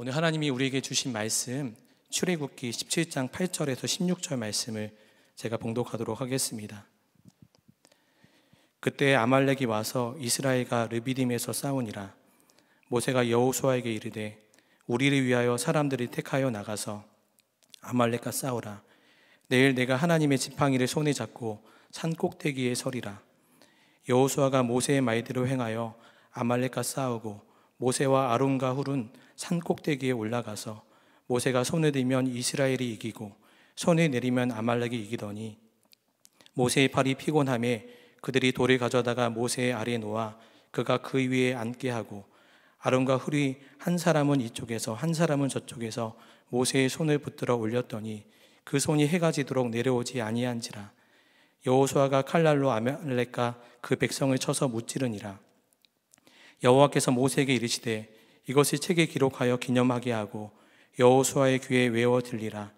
오늘 하나님이 우리에게 주신 말씀 출애굽기 17장 8절에서 16절 말씀을 제가 봉독하도록 하겠습니다. 그때 아말렉이 와서 이스라엘과 르비딤에서 싸우니라 모세가 여호수아에게 이르되 우리를 위하여 사람들이 택하여 나가서 아말렉과 싸우라 내일 내가 하나님의 지팡이를 손에 잡고 산 꼭대기에 서리라 여호수아가 모세의 말대로 행하여 아말렉과 싸우고 모세와 아론과 훌은 산 꼭대기에 올라가서 모세가 손을 들면 이스라엘이 이기고 손을 내리면 아말렉이 이기더니 모세의 팔이 피곤함에 그들이 돌을 가져다가 모세의 아래 놓아 그가 그 위에 앉게 하고 아론과 훌이 한 사람은 이쪽에서 한 사람은 저쪽에서 모세의 손을 붙들어 올렸더니 그 손이 해가 지도록 내려오지 아니한지라 여호수아가 칼날로 아말렉과 그 백성을 쳐서 무찌르니라 여호와께서 모세에게 이르시되 이것이 책에 기록하여 기념하게 하고 여호수아의 귀에 외워 들리라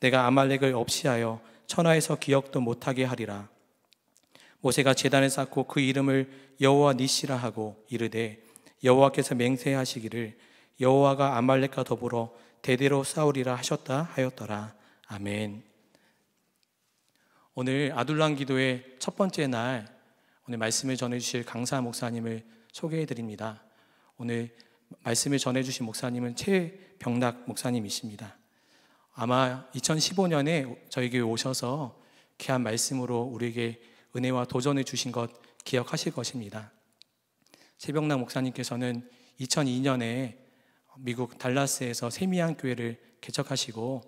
내가 아말렉을 없이하여 천하에서 기억도 못하게 하리라 모세가 제단에 쌓고 그 이름을 여호와 니시라 하고 이르되 여호와께서 맹세하시기를 여호와가 아말렉과 더불어 대대로 싸우리라 하셨다 하였더라 아멘. 오늘 아둘람 기도의 첫 번째 날 오늘 말씀을 전해 주실 강사 목사님을 소개해 드립니다. 오늘 말씀을 전해주신 목사님은 최병락 목사님이십니다. 아마 2015년에 저희 교회 오셔서 귀한 말씀으로 우리에게 은혜와 도전을 주신 것 기억하실 것입니다. 최병락 목사님께서는 2002년에 미국 달라스에서 세미한 교회를 개척하시고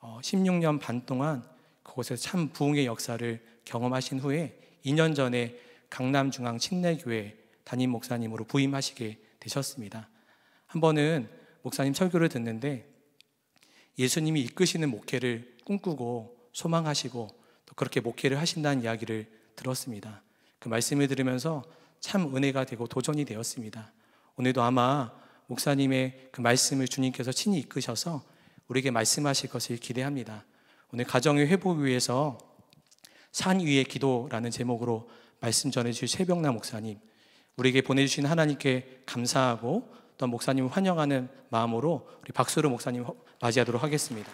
16년 어, 반 동안 그곳에서 참 부흥의 역사를 경험하신 후에 2년 전에 강남중앙 친례교회 담임 목사님으로 부임하시게 되셨습니다. 한 번은 목사님 설교를 듣는데 예수님이 이끄시는 목회를 꿈꾸고 소망하시고 또 그렇게 목회를 하신다는 이야기를 들었습니다. 그 말씀을 들으면서 참 은혜가 되고 도전이 되었습니다. 오늘도 아마 목사님의 그 말씀을 주님께서 친히 이끄셔서 우리에게 말씀하실 것을 기대합니다. 오늘 가정의 회복을 위해서 산 위의 기도라는 제목으로 말씀 전해주실 최병남 목사님 우리에게 보내주신 하나님께 감사하고 또 목사님 을 환영하는 마음으로 우리 박수로 목사님 맞이하도록 하겠습니다.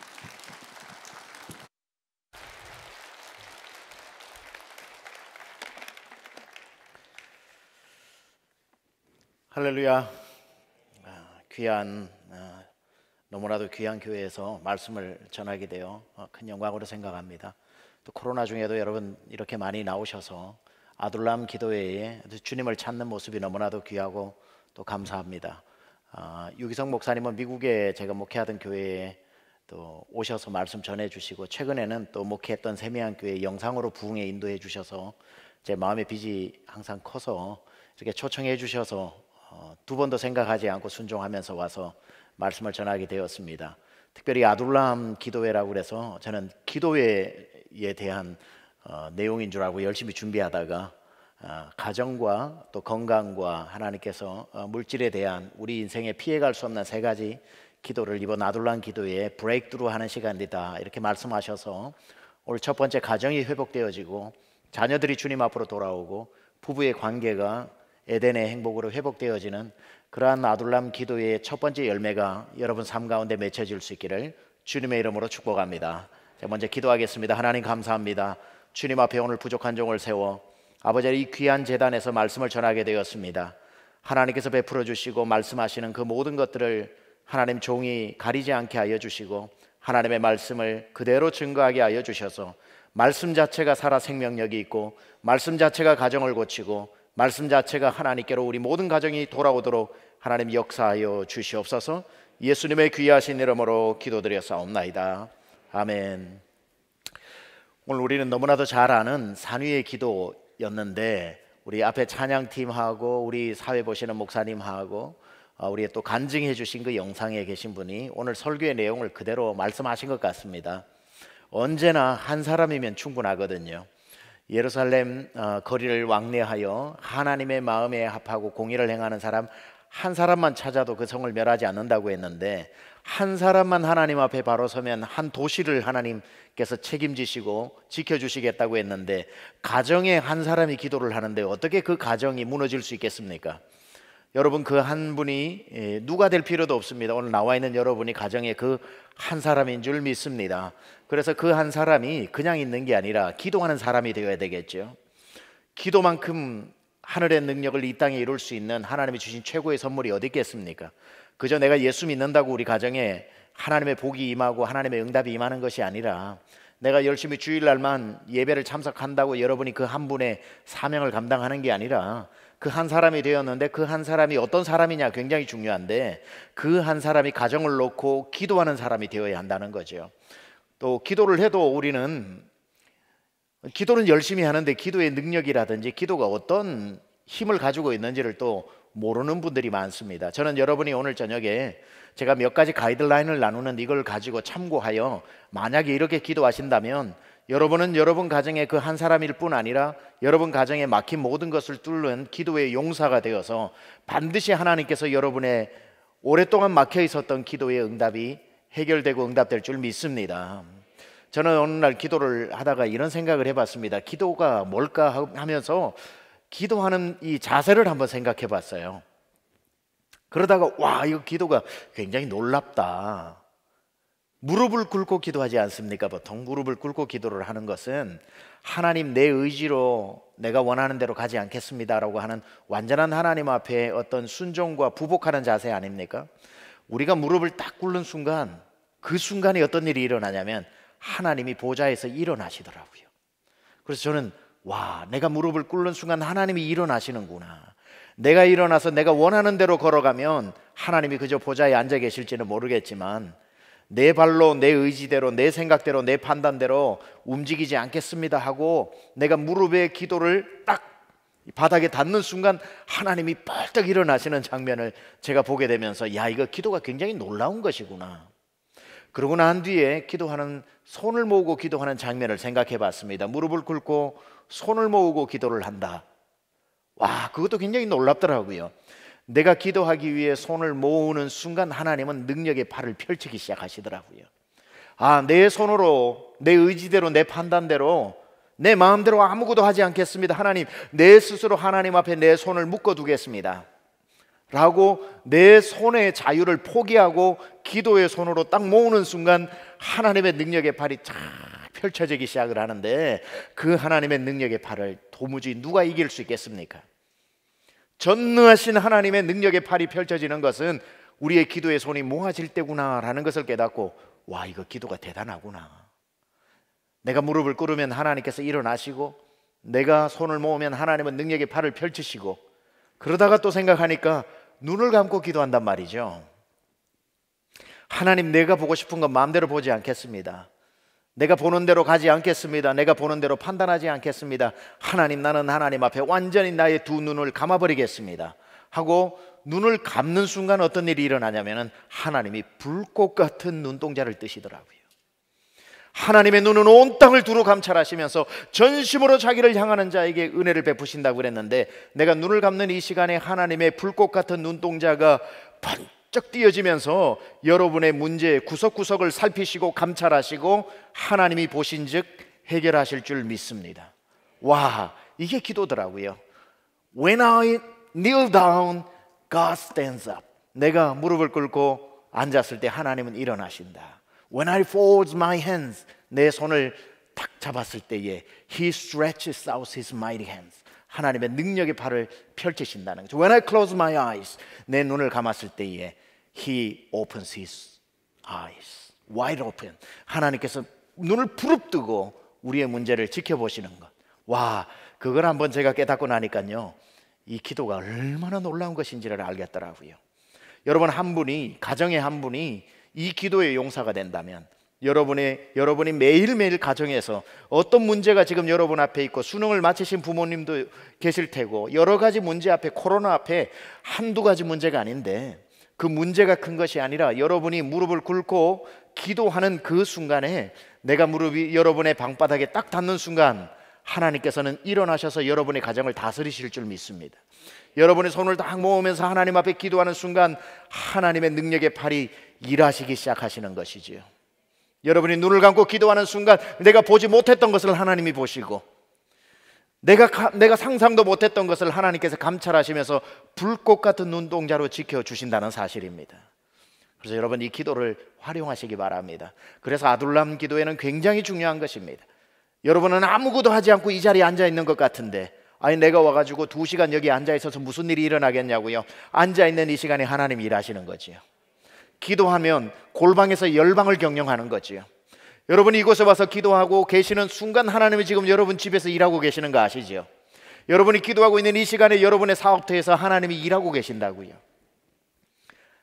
할렐루야. 아, 귀한 아, 너무나도 귀한 교회에서 말씀을 전하게 되어 어, 큰 영광으로 생각합니다. 또 코로나 중에도 여러분 이렇게 많이 나오셔서 아둘람 기도회에 주님을 찾는 모습이 너무나도 귀하고 또 감사합니다. 아, 유기성 목사님은 미국에 제가 목회하던 교회에 또 오셔서 말씀 전해주시고 최근에는 또 목회했던 세미한 교회 영상으로 부흥에 인도해 주셔서 제 마음의 빚이 항상 커서 이렇게 초청해 주셔서 어, 두 번도 생각하지 않고 순종하면서 와서 말씀을 전하게 되었습니다. 특별히 아둘람 기도회라고 그래서 저는 기도회에 대한 어, 내용인 줄 알고 열심히 준비하다가 어, 가정과 또 건강과 하나님께서 어, 물질에 대한 우리 인생에 피해갈 수 없는 세 가지 기도를 이번 아둘란 기도에 브레이크드루 하는 시간이다 이렇게 말씀하셔서 오늘 첫 번째 가정이 회복되어지고 자녀들이 주님 앞으로 돌아오고 부부의 관계가 에덴의 행복으로 회복되어지는 그러한 아둘람 기도의 첫 번째 열매가 여러분 삶 가운데 맺혀질 수 있기를 주님의 이름으로 축복합니다. 자, 먼저 기도하겠습니다. 하나님 감사합니다. 주님 앞에 오늘 부족한 종을 세워 아버지의 이 귀한 재단에서 말씀을 전하게 되었습니다. 하나님께서 베풀어 주시고 말씀하시는 그 모든 것들을 하나님 종이 가리지 않게 하여 주시고 하나님의 말씀을 그대로 증거하게 하여 주셔서 말씀 자체가 살아 생명력이 있고 말씀 자체가 가정을 고치고 말씀 자체가 하나님께로 우리 모든 가정이 돌아오도록 하나님 역사하여 주시옵소서 예수님의 귀하신 이름으로 기도드렸사옵나이다. 아멘. 오늘 우리는 너무나도 잘 아는 산위의 기도였는데 우리 앞에 찬양팀하고 우리 사회 보시는 목사님하고 아, 우리 의또 간증해 주신 그 영상에 계신 분이 오늘 설교의 내용을 그대로 말씀하신 것 같습니다. 언제나 한 사람이면 충분하거든요. 예루살렘 어, 거리를 왕래하여 하나님의 마음에 합하고 공의를 행하는 사람 한 사람만 찾아도 그 성을 멸하지 않는다고 했는데 한 사람만 하나님 앞에 바로 서면 한 도시를 하나님 께서 책임지시고 지켜주시겠다고 했는데 가정에 한 사람이 기도를 하는데 어떻게 그 가정이 무너질 수 있겠습니까? 여러분 그 한 분이 예, 누가 될 필요도 없습니다. 오늘 나와 있는 여러분이 가정의 그 한 사람인 줄 믿습니다. 그래서 그 한 사람이 그냥 있는 게 아니라 기도하는 사람이 되어야 되겠죠. 기도만큼 하늘의 능력을 이 땅에 이룰 수 있는 하나님이 주신 최고의 선물이 어디 있겠습니까? 그저 내가 예수 믿는다고 우리 가정에 하나님의 복이 임하고 하나님의 응답이 임하는 것이 아니라 내가 열심히 주일날만 예배를 참석한다고 여러분이 그 한 분의 사명을 감당하는 게 아니라 그 한 사람이 되었는데 그 한 사람이 어떤 사람이냐 굉장히 중요한데 그 한 사람이 가정을 놓고 기도하는 사람이 되어야 한다는 거죠. 또 기도를 해도 우리는 기도는 열심히 하는데 기도의 능력이라든지 기도가 어떤 힘을 가지고 있는지를 또 모르는 분들이 많습니다. 저는 여러분이 오늘 저녁에 제가 몇 가지 가이드라인을 나누는 이걸 가지고 참고하여 만약에 이렇게 기도하신다면 여러분은 여러분 가정의 그 한 사람일 뿐 아니라 여러분 가정에 막힌 모든 것을 뚫는 기도의 용사가 되어서 반드시 하나님께서 여러분의 오랫동안 막혀 있었던 기도의 응답이 해결되고 응답될 줄 믿습니다. 저는 어느 날 기도를 하다가 이런 생각을 해봤습니다. 기도가 뭘까 하면서 기도하는 이 자세를 한번 생각해 봤어요. 그러다가 와 이거 기도가 굉장히 놀랍다. 무릎을 꿇고 기도하지 않습니까? 보통 무릎을 꿇고 기도를 하는 것은 하나님 내 의지로 내가 원하는 대로 가지 않겠습니다라고 하는 완전한 하나님 앞에 어떤 순종과 부복하는 자세 아닙니까? 우리가 무릎을 딱 꿇는 순간 그 순간에 어떤 일이 일어나냐면 하나님이 보좌에서 일어나시더라고요. 그래서 저는 와 내가 무릎을 꿇는 순간 하나님이 일어나시는구나. 내가 일어나서 내가 원하는 대로 걸어가면 하나님이 그저 보좌에 앉아 계실지는 모르겠지만 내 발로 내 의지대로 내 생각대로 내 판단대로 움직이지 않겠습니다 하고 내가 무릎에 기도를 딱 바닥에 닿는 순간 하나님이 벌떡 일어나시는 장면을 제가 보게 되면서 야 이거 기도가 굉장히 놀라운 것이구나. 그러고 난 뒤에 기도하는 손을 모으고 기도하는 장면을 생각해 봤습니다. 무릎을 꿇고 손을 모으고 기도를 한다. 와, 그것도 굉장히 놀랍더라고요. 내가 기도하기 위해 손을 모으는 순간 하나님은 능력의 팔을 펼치기 시작하시더라고요. 아, 내 손으로, 내 의지대로, 내 판단대로, 내 마음대로 아무것도 하지 않겠습니다. 하나님, 내 스스로 하나님 앞에 내 손을 묶어두겠습니다. 라고 내 손의 자유를 포기하고 기도의 손으로 딱 모으는 순간 하나님의 능력의 팔이 참 펼쳐지기 시작을 하는데 그 하나님의 능력의 팔을 도무지 누가 이길 수 있겠습니까? 전능하신 하나님의 능력의 팔이 펼쳐지는 것은 우리의 기도의 손이 모아질 때구나라는 것을 깨닫고 와 이거 기도가 대단하구나. 내가 무릎을 꿇으면 하나님께서 일어나시고 내가 손을 모으면 하나님은 능력의 팔을 펼치시고 그러다가 또 생각하니까 눈을 감고 기도한단 말이죠. 하나님 내가 보고 싶은 건 마음대로 보지 않겠습니다. 내가 보는 대로 가지 않겠습니다. 내가 보는 대로 판단하지 않겠습니다. 하나님, 나는 하나님 앞에 완전히 나의 두 눈을 감아버리겠습니다. 하고 눈을 감는 순간 어떤 일이 일어나냐면은 하나님이 불꽃 같은 눈동자를 뜨시더라고요. 하나님의 눈은 온 땅을 두루 감찰하시면서 전심으로 자기를 향하는 자에게 은혜를 베푸신다고 그랬는데 내가 눈을 감는 이 시간에 하나님의 불꽃 같은 눈동자가 번쩍 쩍 뛰어지면서 여러분의 문제의 구석구석을 살피시고 감찰하시고 하나님이 보신즉 해결하실 줄 믿습니다. 와, 이게 기도더라고요. When I kneel down, God stands up. 내가 무릎을 꿇고 앉았을 때 하나님은 일어나신다. When I fold my hands, 내 손을 탁 잡았을 때에 He stretches out His mighty hands. 하나님의 능력의 팔을 펼치신다는 거죠. When I close my eyes, 내 눈을 감았을 때에 He opens his eyes. wide open. 하나님께서 눈을 부릅뜨고 우리의 문제를 지켜보시는 것. 와, 그걸 한번 제가 깨닫고 나니까요. 이 기도가 얼마나 놀라운 것인지를 알겠더라고요. 여러분 한 분이 가정의 한 분이 이 기도의 용사가 된다면 여러분의 여러분이 매일매일 가정에서 어떤 문제가 지금 여러분 앞에 있고 수능을 마치신 부모님도 계실 테고 여러 가지 문제 앞에 코로나 앞에 한두 가지 문제가 아닌데 그 문제가 큰 것이 아니라 여러분이 무릎을 꿇고 기도하는 그 순간에 내가 무릎이 여러분의 방바닥에 딱 닿는 순간 하나님께서는 일어나셔서 여러분의 가정을 다스리실 줄 믿습니다. 여러분의 손을 딱 모으면서 하나님 앞에 기도하는 순간 하나님의 능력의 팔이 일하시기 시작하시는 것이지요. 여러분이 눈을 감고 기도하는 순간 내가 보지 못했던 것을 하나님이 보시고 내가, 내가 상상도 못했던 것을 하나님께서 감찰하시면서 불꽃 같은 눈동자로 지켜주신다는 사실입니다. 그래서 여러분 이 기도를 활용하시기 바랍니다. 그래서 아둘람 기도에는 굉장히 중요한 것입니다. 여러분은 아무것도 하지 않고 이 자리에 앉아 있는 것 같은데 아니 내가 와가지고 두 시간 여기 앉아 있어서 무슨 일이 일어나겠냐고요. 앉아 있는 이 시간에 하나님 일하시는 거지요. 기도하면 골방에서 열방을 경영하는 거지요. 여러분이 이곳에 와서 기도하고 계시는 순간 하나님이 지금 여러분 집에서 일하고 계시는 거 아시죠? 여러분이 기도하고 있는 이 시간에 여러분의 사업터에서 하나님이 일하고 계신다고요.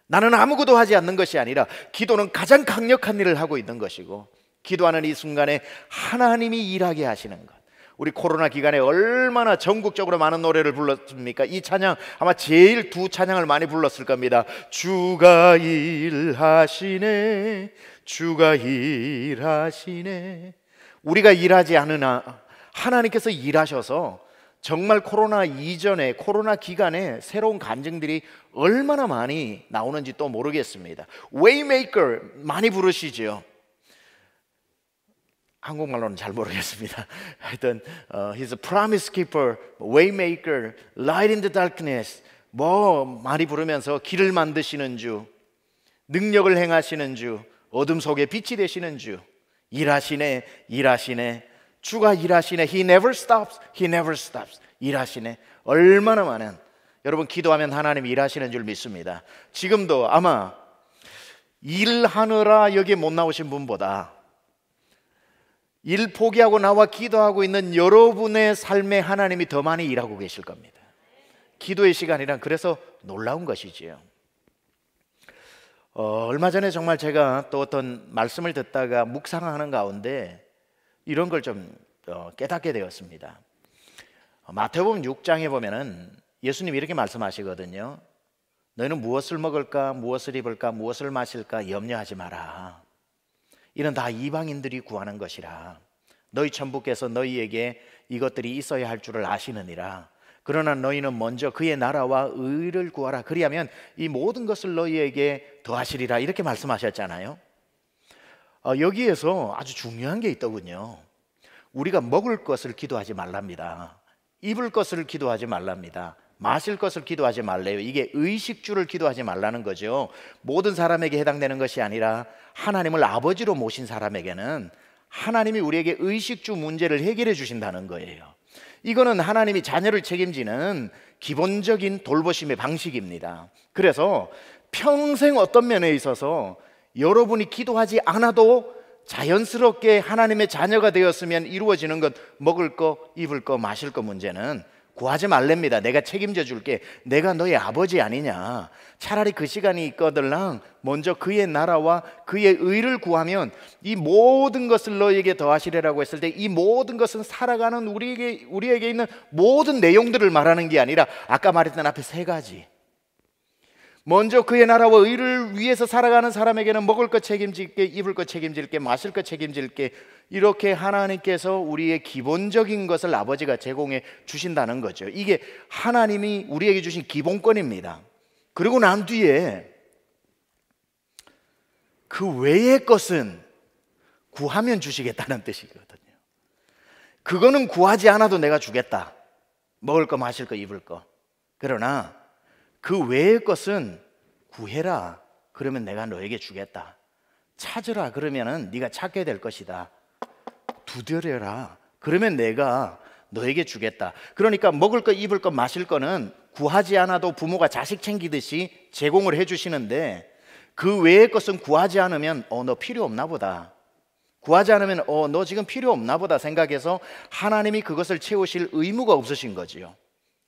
나는 아무것도 하지 않는 것이 아니라 기도는 가장 강력한 일을 하고 있는 것이고 기도하는 이 순간에 하나님이 일하게 하시는 것. 우리 코로나 기간에 얼마나 전국적으로 많은 노래를 불렀습니까? 이 찬양 아마 제일 두 찬양을 많이 불렀을 겁니다. 주가 일하시네 주가 일하시네. 우리가 일하지 않으나 하나님께서 일하셔서 정말 코로나 이전에 코로나 기간에 새로운 간증들이 얼마나 많이 나오는지 또 모르겠습니다. 웨이메이커 많이 부르시지 한국말로는 잘 모르겠습니다. 하여튼 어, he's a promise keeper, waymaker, light in the darkness. 뭐 많이 부르면서 길을 만드시는 주, 능력을 행하시는 주, 어둠 속에 빛이 되시는 주 일하시네 일하시네 주가 일하시네 He never stops He never stops 일하시네 얼마나 많은 여러분 기도하면 하나님 일하시는 줄 믿습니다 지금도 아마 일하느라 여기 못 나오신 분보다 일 포기하고 나와 기도하고 있는 여러분의 삶에 하나님이 더 많이 일하고 계실 겁니다 기도의 시간이란 그래서 놀라운 것이지요 어, 얼마 전에 정말 제가 또 어떤 말씀을 듣다가 묵상하는 가운데 이런 걸좀 어, 깨닫게 되었습니다. 어, 마태복음 6장에 보면은 예수님이 이렇게 말씀하시거든요. 너희는 무엇을 먹을까, 무엇을 입을까, 무엇을 마실까 염려하지 마라. 이는 다 이방인들이 구하는 것이라. 너희 천부께서 너희에게 이것들이 있어야 할 줄을 아시느니라. 그러나 너희는 먼저 그의 나라와 의를 구하라. 그리하면 이 모든 것을 너희에게 더하시리라. 이렇게 말씀하셨잖아요. 어, 여기에서 아주 중요한 게 있더군요. 우리가 먹을 것을 기도하지 말랍니다. 입을 것을 기도하지 말랍니다. 마실 것을 기도하지 말래요. 이게 의식주를 기도하지 말라는 거죠. 모든 사람에게 해당되는 것이 아니라 하나님을 아버지로 모신 사람에게는 하나님이 우리에게 의식주 문제를 해결해 주신다는 거예요. 이거는 하나님이 자녀를 책임지는 기본적인 돌보심의 방식입니다. 그래서 평생 어떤 면에 있어서 여러분이 기도하지 않아도 자연스럽게 하나님의 자녀가 되었으면 이루어지는 것 먹을 거, 입을 거, 마실 거 문제는 구하지 말랍니다. 내가 책임져 줄게. 내가 너의 아버지 아니냐. 차라리 그 시간이 있거들랑 먼저 그의 나라와 그의 의를 구하면 이 모든 것을 너에게 더하시리라고 했을 때 이 모든 것은 살아가는 우리에게 우리에게 있는 모든 내용들을 말하는 게 아니라 아까 말했던 앞에 세 가지. 먼저 그의 나라와 의를 위해서 살아가는 사람에게는 먹을 것 책임질게, 입을 것 책임질게, 마실 것 책임질게, 이렇게 하나님께서 우리의 기본적인 것을 아버지가 제공해 주신다는 거죠. 이게 하나님이 우리에게 주신 기본권입니다. 그리고 난 뒤에 그 외의 것은 구하면 주시겠다는 뜻이거든요. 그거는 구하지 않아도 내가 주겠다. 먹을 거, 마실 거, 입을 거. 그러나 그 외의 것은 구해라. 그러면 내가 너에게 주겠다. 찾으라. 그러면은 네가 찾게 될 것이다. 부드려라. 그러면 내가 너에게 주겠다. 그러니까 먹을 것, 입을 것, 마실 것은 구하지 않아도 부모가 자식 챙기듯이 제공을 해주시는데 그 외의 것은 구하지 않으면 어, 너 필요 없나 보다. 구하지 않으면 어, 너 지금 필요 없나 보다 생각해서 하나님이 그것을 채우실 의무가 없으신 거지요.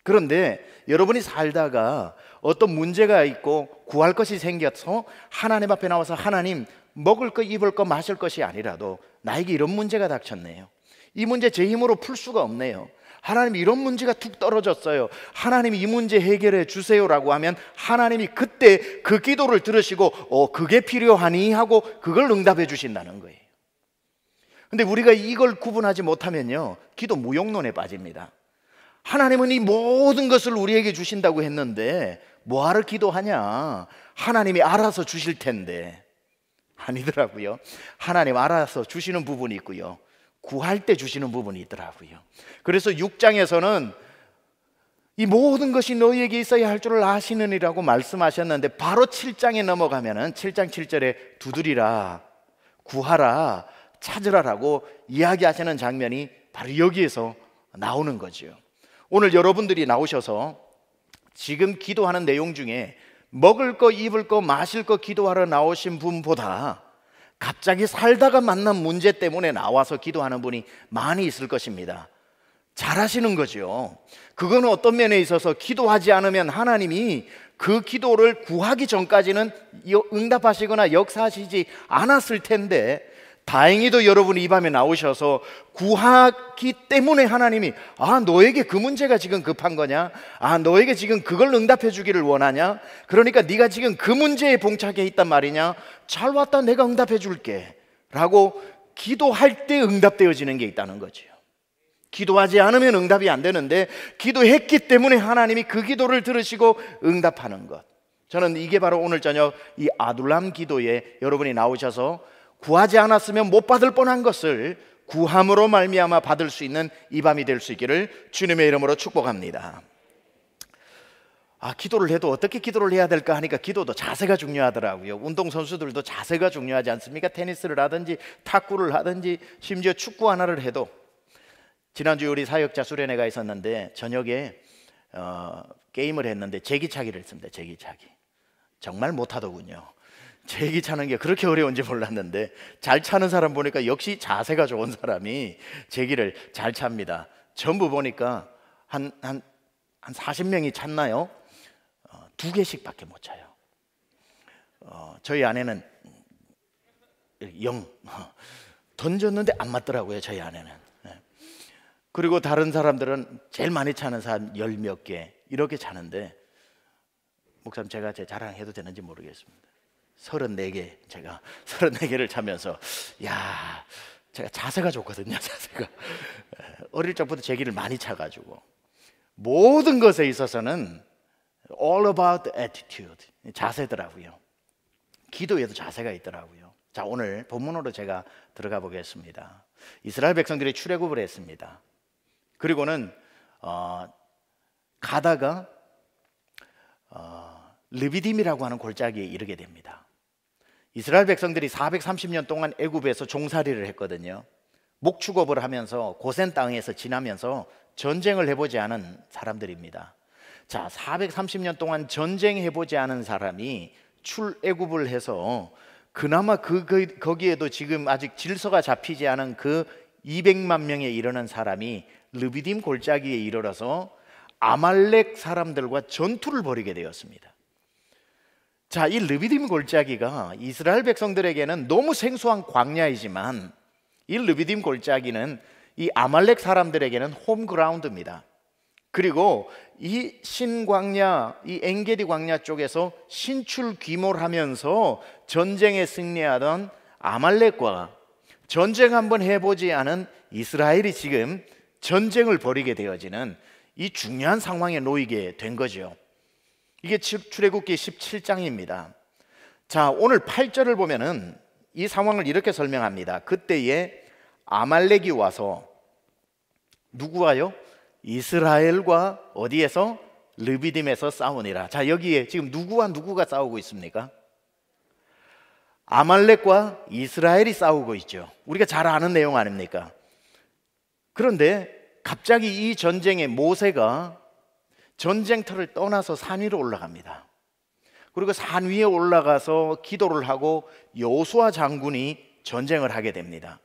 그런데 여러분이 살다가 어떤 문제가 있고 구할 것이 생겨서 하나님 앞에 나와서 하나님 먹을 것, 입을 것, 마실 것이 아니라도 나에게 이런 문제가 닥쳤네요. 이 문제 제 힘으로 풀 수가 없네요. 하나님 이런 문제가 툭 떨어졌어요. 하나님이 이 문제 해결해 주세요라고 하면 하나님이 그때 그 기도를 들으시고 어 그게 필요하니 하고 그걸 응답해 주신다는 거예요. 근데 우리가 이걸 구분하지 못하면요. 기도 무용론에 빠집니다. 하나님은 이 모든 것을 우리에게 주신다고 했는데 뭐하러 기도하냐? 하나님이 알아서 주실 텐데. 아니더라고요. 하나님 알아서 주시는 부분이 있고요. 구할 때 주시는 부분이 있더라고요. 그래서 6장에서는 이 모든 것이 너희에게 있어야 할 줄을 아시느니라고 말씀하셨는데 바로 7장에 넘어가면은 7장 7절에 두드리라, 구하라, 찾으라라고 이야기하시는 장면이 바로 여기에서 나오는 거죠. 오늘 여러분들이 나오셔서 지금 기도하는 내용 중에 먹을 거, 입을 거, 마실 거 기도하러 나오신 분보다 갑자기 살다가 만난 문제 때문에 나와서 기도하는 분이 많이 있을 것입니다. 잘하시는 거죠. 그건 어떤 면에 있어서 기도하지 않으면 하나님이 그 기도를 구하기 전까지는 응답하시거나 역사하시지 않았을 텐데 다행히도 여러분이 이 밤에 나오셔서 구하기 때문에 하나님이 아 너에게 그 문제가 지금 급한 거냐? 아 너에게 지금 그걸 응답해 주기를 원하냐? 그러니까 네가 지금 그 문제에 봉착해 있단 말이냐? 잘 왔다 내가 응답해 줄게 라고 기도할 때 응답되어지는 게 있다는 거지요 기도하지 않으면 응답이 안 되는데 기도했기 때문에 하나님이 그 기도를 들으시고 응답하는 것 저는 이게 바로 오늘 저녁 이 아둘람 기도에 여러분이 나오셔서 구하지 않았으면 못 받을 뻔한 것을 구함으로 말미암아 받을 수 있는 이 밤이 될 수 있기를 주님의 이름으로 축복합니다. 아, 기도를 해도 어떻게 기도를 해야 될까 하니까 기도도 자세가 중요하더라고요. 운동선수들도 자세가 중요하지 않습니까? 테니스를 하든지 탁구를 하든지 심지어 축구 하나를 해도 지난주 우리 사역자 수련회가 있었는데 저녁에 어, 게임을 했는데 제기차기를 했습니다. 제기차기. 정말 못하더군요. 제 얘기 차는 게 그렇게 어려운지 몰랐는데 잘 차는 사람 보니까 역시 자세가 좋은 사람이 제기를 잘 찹니다. 전부 보니까 한, 한, 한 40명이 찼나요? 어, 두 개씩밖에 못 차요. 어, 저희 아내는 영 어, 던졌는데 안 맞더라고요. 저희 아내는. 예. 그리고 다른 사람들은 제일 많이 차는 사람 열 몇 개 이렇게 차는데 목사님 제가 제 자랑해도 되는지 모르겠습니다. 34개 제가 34개를 차면서 야 제가 자세가 좋거든요 자세가 어릴 적부터 제기를 많이 차가지고 모든 것에 있어서는 all about attitude 자세더라고요 기도에도 자세가 있더라고요 자 오늘 본문으로 제가 들어가 보겠습니다 이스라엘 백성들이 출애굽을 했습니다 그리고는 어, 가다가 어, 르비딤이라고 하는 골짜기에 이르게 됩니다 이스라엘 백성들이 430년 동안 애굽에서 종살이를 했거든요. 목축업을 하면서 고센 땅에서 지나면서 전쟁을 해보지 않은 사람들입니다. 자, 430년 동안 전쟁해보지 않은 사람이 출애굽을 해서 그나마 그, 그, 거기에도 지금 아직 질서가 잡히지 않은 그 200만 명에 이르는 사람이 르비딤 골짜기에 이르러서 아말렉 사람들과 전투를 벌이게 되었습니다. 자, 이 르비딤 골짜기가 이스라엘 백성들에게는 너무 생소한 광야이지만 이 르비딤 골짜기는 이 아말렉 사람들에게는 홈그라운드입니다. 그리고 이 신광야, 이 엥게디 광야 쪽에서 신출귀몰하면서 전쟁에 승리하던 아말렉과 전쟁 한번 해보지 않은 이스라엘이 지금 전쟁을 벌이게 되어지는 이 중요한 상황에 놓이게 된 거죠. 이게 출애굽기 17장입니다. 자, 오늘 8절을 보면은 이 상황을 이렇게 설명합니다. 그때에 아말렉이 와서 누구와요? 이스라엘과 어디에서 르비딤에서 싸우니라. 자, 여기에 지금 누구와 누구가 싸우고 있습니까? 아말렉과 이스라엘이 싸우고 있죠. 우리가 잘 아는 내용 아닙니까? 그런데 갑자기 이 전쟁에 모세가 전쟁터를 떠나서 산 위로 올라갑니다. 그리고 산 위에 올라가서 기도를 하고 여호수아 장군이 전쟁을 하게 됩니다.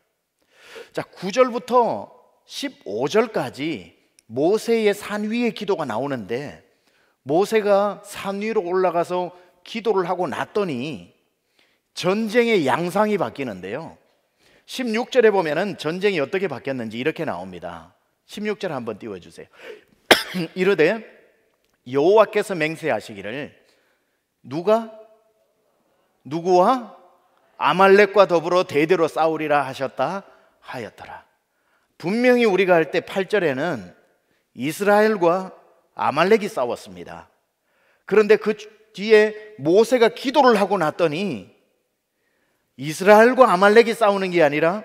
자, 9절부터 15절까지 모세의 산위에 기도가 나오는데 모세가 산 위로 올라가서 기도를 하고 났더니 전쟁의 양상이 바뀌는데요. 16절에 보면은 전쟁이 어떻게 바뀌었는지 이렇게 나옵니다. 16절 한번 띄워 주세요. 이르되 여호와께서 맹세하시기를 누가 누구와 아말렉과 더불어 대대로 싸우리라 하셨다 하였더라. 분명히 우리가 할 때 8절에는 이스라엘과 아말렉이 싸웠습니다. 그런데 그 뒤에 모세가 기도를 하고 났더니 이스라엘과 아말렉이 싸우는 게 아니라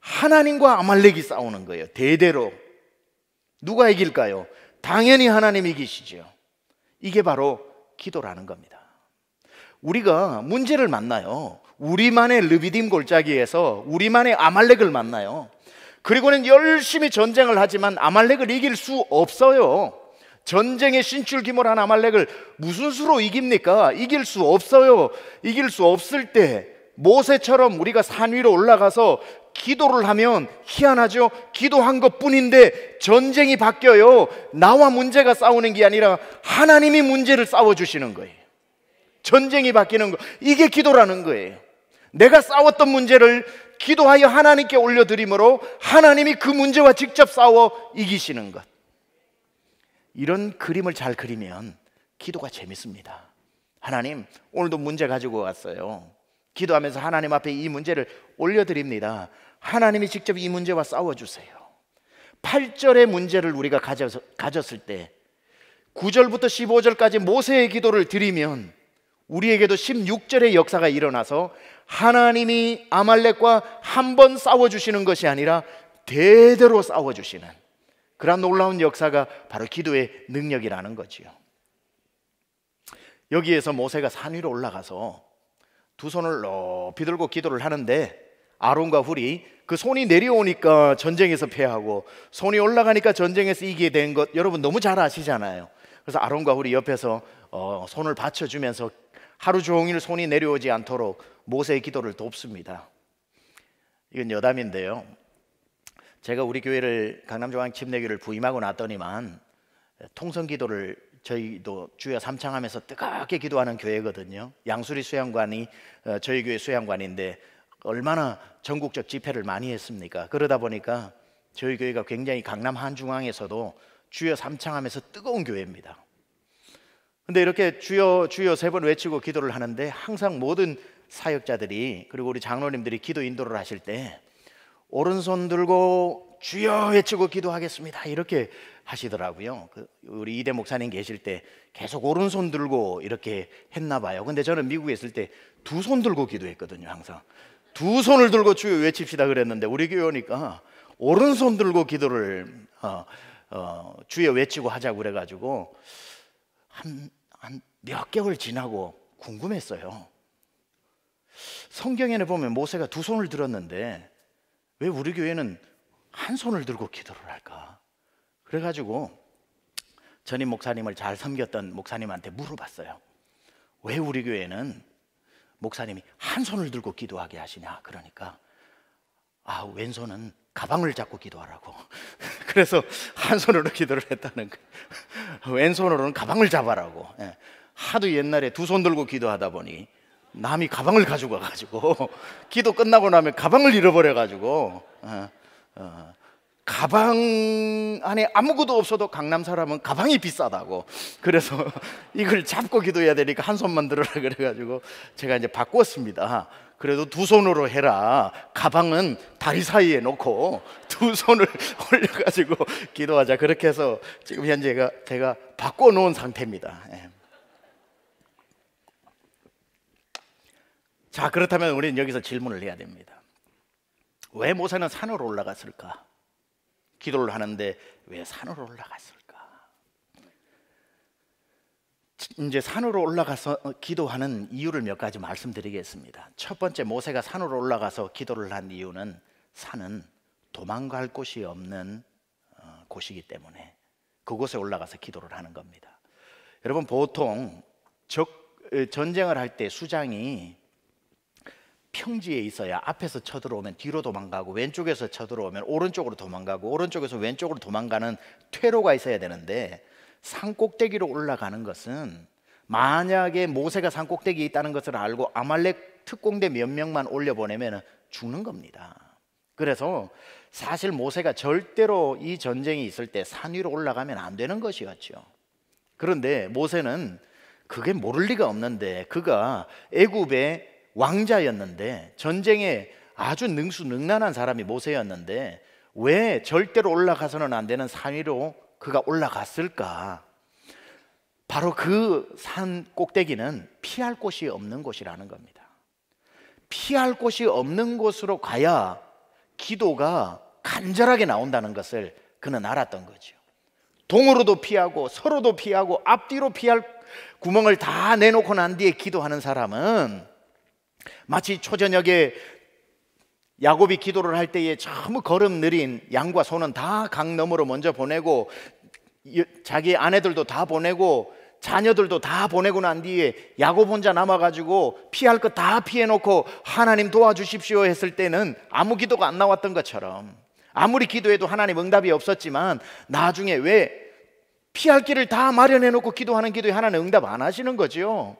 하나님과 아말렉이 싸우는 거예요. 대대로. 누가 이길까요? 당연히 하나님이 계시지요. 이게 바로 기도라는 겁니다. 우리가 문제를 만나요. 우리만의 르비딤 골짜기에서 우리만의 아말렉을 만나요. 그리고는 열심히 전쟁을 하지만 아말렉을 이길 수 없어요. 전쟁에 신출귀몰한 아말렉을 무슨 수로 이깁니까? 이길 수 없어요. 이길 수 없을 때 모세처럼 우리가 산 위로 올라가서 기도를 하면 희한하죠. 기도한 것 뿐인데 전쟁이 바뀌어요. 나와 문제가 싸우는 게 아니라 하나님이 문제를 싸워주시는 거예요. 전쟁이 바뀌는 거. 이게 기도라는 거예요. 내가 싸웠던 문제를 기도하여 하나님께 올려드림으로 하나님이 그 문제와 직접 싸워 이기시는 것. 이런 그림을 잘 그리면 기도가 재밌습니다. 하나님, 오늘도 문제 가지고 왔어요. 기도하면서 하나님 앞에 이 문제를 올려드립니다. 하나님이 직접 이 문제와 싸워주세요. 8절의 문제를 우리가 가졌을때 9절부터 15절까지 모세의 기도를 드리면 우리에게도 16절의 역사가 일어나서 하나님이 아말렉과 한 번 싸워주시는 것이 아니라 대대로 싸워주시는 그런 놀라운 역사가 바로 기도의 능력이라는 거지요. 여기에서 모세가 산 위로 올라가서 두 손을 높이 들고 기도를 하는데 아론과 훌이 그 손이 내려오니까 전쟁에서 패하고 손이 올라가니까 전쟁에서 이기게 된 것 여러분 너무 잘 아시잖아요. 그래서 아론과 훌이 옆에서 어, 손을 받쳐주면서 하루 종일 손이 내려오지 않도록 모세의 기도를 돕습니다. 이건 여담인데요. 제가 우리 교회를 강남중앙 침례교를 부임하고 났더니만 통성 기도를 저희도 주여 삼창하면서 뜨겁게 기도하는 교회거든요. 양수리 수양관이 어, 저희 교회 수양관인데 얼마나 전국적 집회를 많이 했습니까? 그러다 보니까 저희 교회가 굉장히 강남 한중앙에서도 주여 삼창하면서 뜨거운 교회입니다. 근데 이렇게 주여 주여 세 번 외치고 기도를 하는데 항상 모든 사역자들이 그리고 우리 장로님들이 기도 인도를 하실 때 오른손 들고 주여 외치고 기도하겠습니다. 이렇게 하시더라고요. 그 우리 이대 목사님 계실 때 계속 오른손 들고 이렇게 했나 봐요. 근데 저는 미국에 있을 때 두 손 들고 기도했거든요, 항상. 두 손을 들고 주여 외칩시다 그랬는데 우리 교회 오니까 오른손 들고 기도를 어, 어, 주여 외치고 하자고 그래가지고 한, 한몇 개월 지나고 궁금했어요. 성경에는 보면 모세가 두 손을 들었는데 왜 우리 교회는 한 손을 들고 기도를 할까? 그래가지고 전임 목사님을 잘 섬겼던 목사님한테 물어봤어요. 왜 우리 교회는 목사님이 한 손을 들고 기도하게 하시냐? 그러니까 아 왼손은 가방을 잡고 기도하라고. 그래서 한 손으로 기도를 했다는 거. 왼손으로는 가방을 잡아라고. 예. 하도 옛날에 두 손 들고 기도하다 보니 남이 가방을 가지고 가가지고 기도 끝나고 나면 가방을 잃어버려 가지고 어, 어, 가방 안에 아무것도 없어도 강남 사람은 가방이 비싸다고 그래서 이걸 잡고 기도해야 되니까 한 손만 들어라 그래가지고 제가 이제 바꿨습니다 그래도 두 손으로 해라 가방은 다리 사이에 놓고 두 손을 올려가지고 기도하자 그렇게 해서 지금 현재가 제가 바꿔놓은 상태입니다 예. 자 그렇다면 우리는 여기서 질문을 해야 됩니다 왜 모세는 산으로 올라갔을까? 기도를 하는데 왜 산으로 올라갔을까? 이제 산으로 올라가서 기도하는 이유를 몇 가지 말씀드리겠습니다. 첫 번째 모세가 산으로 올라가서 기도를 한 이유는 산은 도망갈 곳이 없는 어, 곳이기 때문에 그곳에 올라가서 기도를 하는 겁니다. 여러분 보통 적, 전쟁을 할 때 수장이 평지에 있어야 앞에서 쳐들어오면 뒤로 도망가고 왼쪽에서 쳐들어오면 오른쪽으로 도망가고 오른쪽에서 왼쪽으로 도망가는 퇴로가 있어야 되는데 산 꼭대기로 올라가는 것은 만약에 모세가 산 꼭대기에 있다는 것을 알고 아말렉 특공대 몇 명만 올려보내면 죽는 겁니다. 그래서 사실 모세가 절대로 이 전쟁이 있을 때 산 위로 올라가면 안 되는 것이었죠. 그런데 모세는 그게 모를 리가 없는데 그가 애굽의 왕자였는데 전쟁에 아주 능수능란한 사람이 모세였는데 왜 절대로 올라가서는 안 되는 산위로 그가 올라갔을까? 바로 그 산 꼭대기는 피할 곳이 없는 곳이라는 겁니다. 피할 곳이 없는 곳으로 가야 기도가 간절하게 나온다는 것을 그는 알았던 거죠. 동으로도 피하고 서로도 피하고 앞뒤로 피할 구멍을 다 내놓고 난 뒤에 기도하는 사람은 마치 초저녁에 야곱이 기도를 할 때에 전부 걸음 느린 양과 소는 다강 너머로 먼저 보내고 자기 아내들도 다 보내고 자녀들도 다 보내고 난 뒤에 야곱 혼자 남아가지고 피할 것 다 피해놓고 하나님 도와주십시오 했을 때는 아무 기도가 안 나왔던 것처럼 아무리 기도해도 하나님 응답이 없었지만 나중에 왜 피할 길을 다 마련해놓고 기도하는 기도에 하나님 응답 안 하시는 거지요?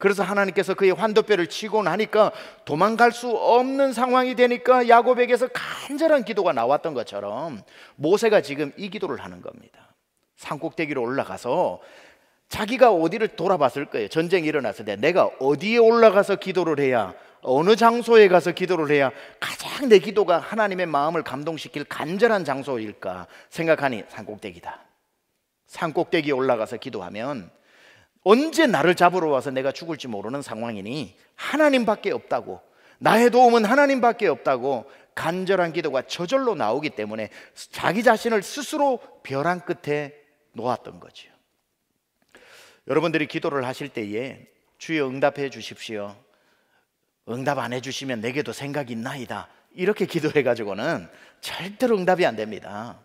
그래서 하나님께서 그의 환도뼈를 치고 나니까 도망갈 수 없는 상황이 되니까 야곱에게서 간절한 기도가 나왔던 것처럼 모세가 지금 이 기도를 하는 겁니다. 산꼭대기로 올라가서 자기가 어디를 돌아봤을 거예요. 전쟁이 일어났을 때 내가 어디에 올라가서 기도를 해야 어느 장소에 가서 기도를 해야 가장 내 기도가 하나님의 마음을 감동시킬 간절한 장소일까 생각하니 산꼭대기다. 산꼭대기에 올라가서 기도하면 언제 나를 잡으러 와서 내가 죽을지 모르는 상황이니 하나님밖에 없다고 나의 도움은 하나님밖에 없다고 간절한 기도가 저절로 나오기 때문에 자기 자신을 스스로 벼랑 끝에 놓았던 거죠. 여러분들이 기도를 하실 때에 주여 응답해 주십시오. 응답 안 해주시면 내게도 생각이 나이다 이렇게 기도해가지고는 절대로 응답이 안 됩니다.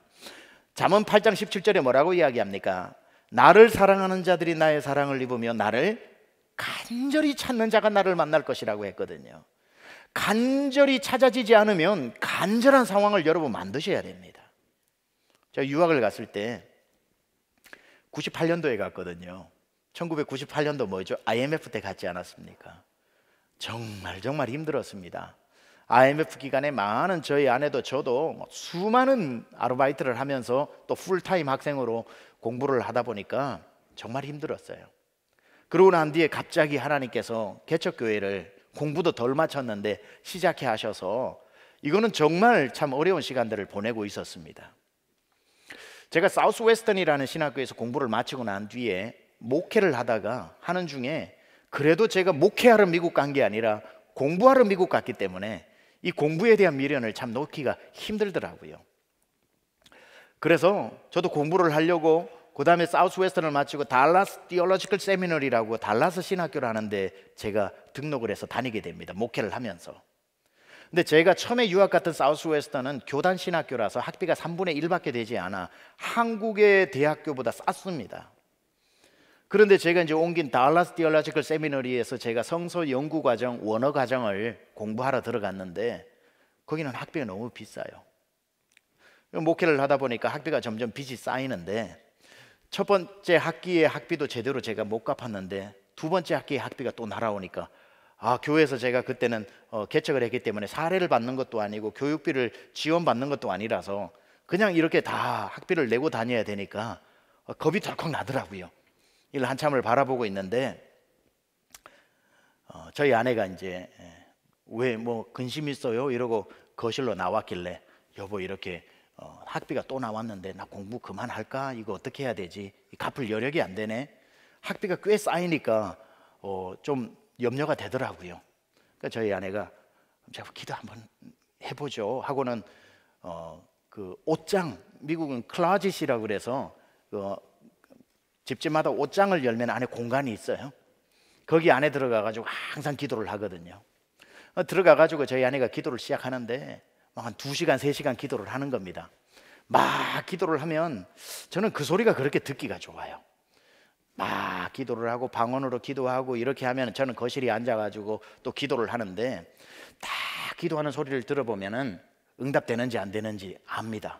잠언 8장 17절에 뭐라고 이야기합니까? 나를 사랑하는 자들이 나의 사랑을 입으며 나를 간절히 찾는 자가 나를 만날 것이라고 했거든요. 간절히 찾아지지 않으면 간절한 상황을 여러분 만드셔야 됩니다. 제가 유학을 갔을 때 98년도에 갔거든요. 1998년도 뭐죠? IMF 때 갔지 않았습니까? 정말 정말 힘들었습니다. IMF 기간에 많은 저희 아내도 저도 뭐 수많은 아르바이트를 하면서 또 풀타임 학생으로 공부를 하다 보니까 정말 힘들었어요. 그러고 난 뒤에 갑자기 하나님께서 개척교회를 공부도 덜 마쳤는데 시작해 하셔서 이거는 정말 참 어려운 시간들을 보내고 있었습니다. 제가 사우스웨스턴이라는 신학교에서 공부를 마치고 난 뒤에 목회를 하다가 하는 중에 그래도 제가 목회하러 미국 간 게 아니라 공부하러 미국 갔기 때문에 이 공부에 대한 미련을 참 놓기가 힘들더라고요. 그래서 저도 공부를 하려고 그 다음에 사우스웨스턴을 마치고 달라스 디올로지컬 세미너리라고 달라스 신학교를 하는데 제가 등록을 해서 다니게 됩니다. 목회를 하면서. 근데 제가 처음에 유학 같은 사우스웨스턴은 교단 신학교라서 학비가 3분의 1밖에 되지 않아 한국의 대학교보다 쌌습니다. 그런데 제가 이제 옮긴 달라스 디올로지컬 세미너리에서 제가 성서 연구 과정, 원어 과정을 공부하러 들어갔는데 거기는 학비가 너무 비싸요. 목회를 하다 보니까 학비가 점점 빚이 쌓이는데 첫 번째 학기의 학비도 제대로 제가 못 갚았는데 두 번째 학기의 학비가 또 날아오니까 아 교회에서 제가 그때는 어, 개척을 했기 때문에 사례를 받는 것도 아니고 교육비를 지원받는 것도 아니라서 그냥 이렇게 다 학비를 내고 다녀야 되니까 어, 겁이 덜컥 나더라고요. 이를 한참을 바라보고 있는데 어, 저희 아내가 이제 예, 왜뭐 근심 있어요 이러고 거실로 나왔길래 여보 이렇게 어, 학비가 또 나왔는데 나 공부 그만할까? 이거 어떻게 해야 되지? 갚을 여력이 안 되네. 학비가 꽤 쌓이니까 어, 좀 염려가 되더라고요. 그러니까 저희 아내가 제가 기도 한번 해보죠 하고는 어, 그 옷장 미국은 클라짓이라고 그래서 그 집집마다 옷장을 열면 안에 공간이 있어요. 거기 안에 들어가 가지고 항상 기도를 하거든요. 어, 들어가 가지고 저희 아내가 기도를 시작하는데 한 2시간, 3시간 기도를 하는 겁니다. 막 기도를 하면 저는 그 소리가 그렇게 듣기가 좋아요. 막 기도를 하고 방언으로 기도하고 이렇게 하면 저는 거실에 앉아가지고 또 기도를 하는데 딱 기도하는 소리를 들어보면 응답되는지 안 되는지 압니다.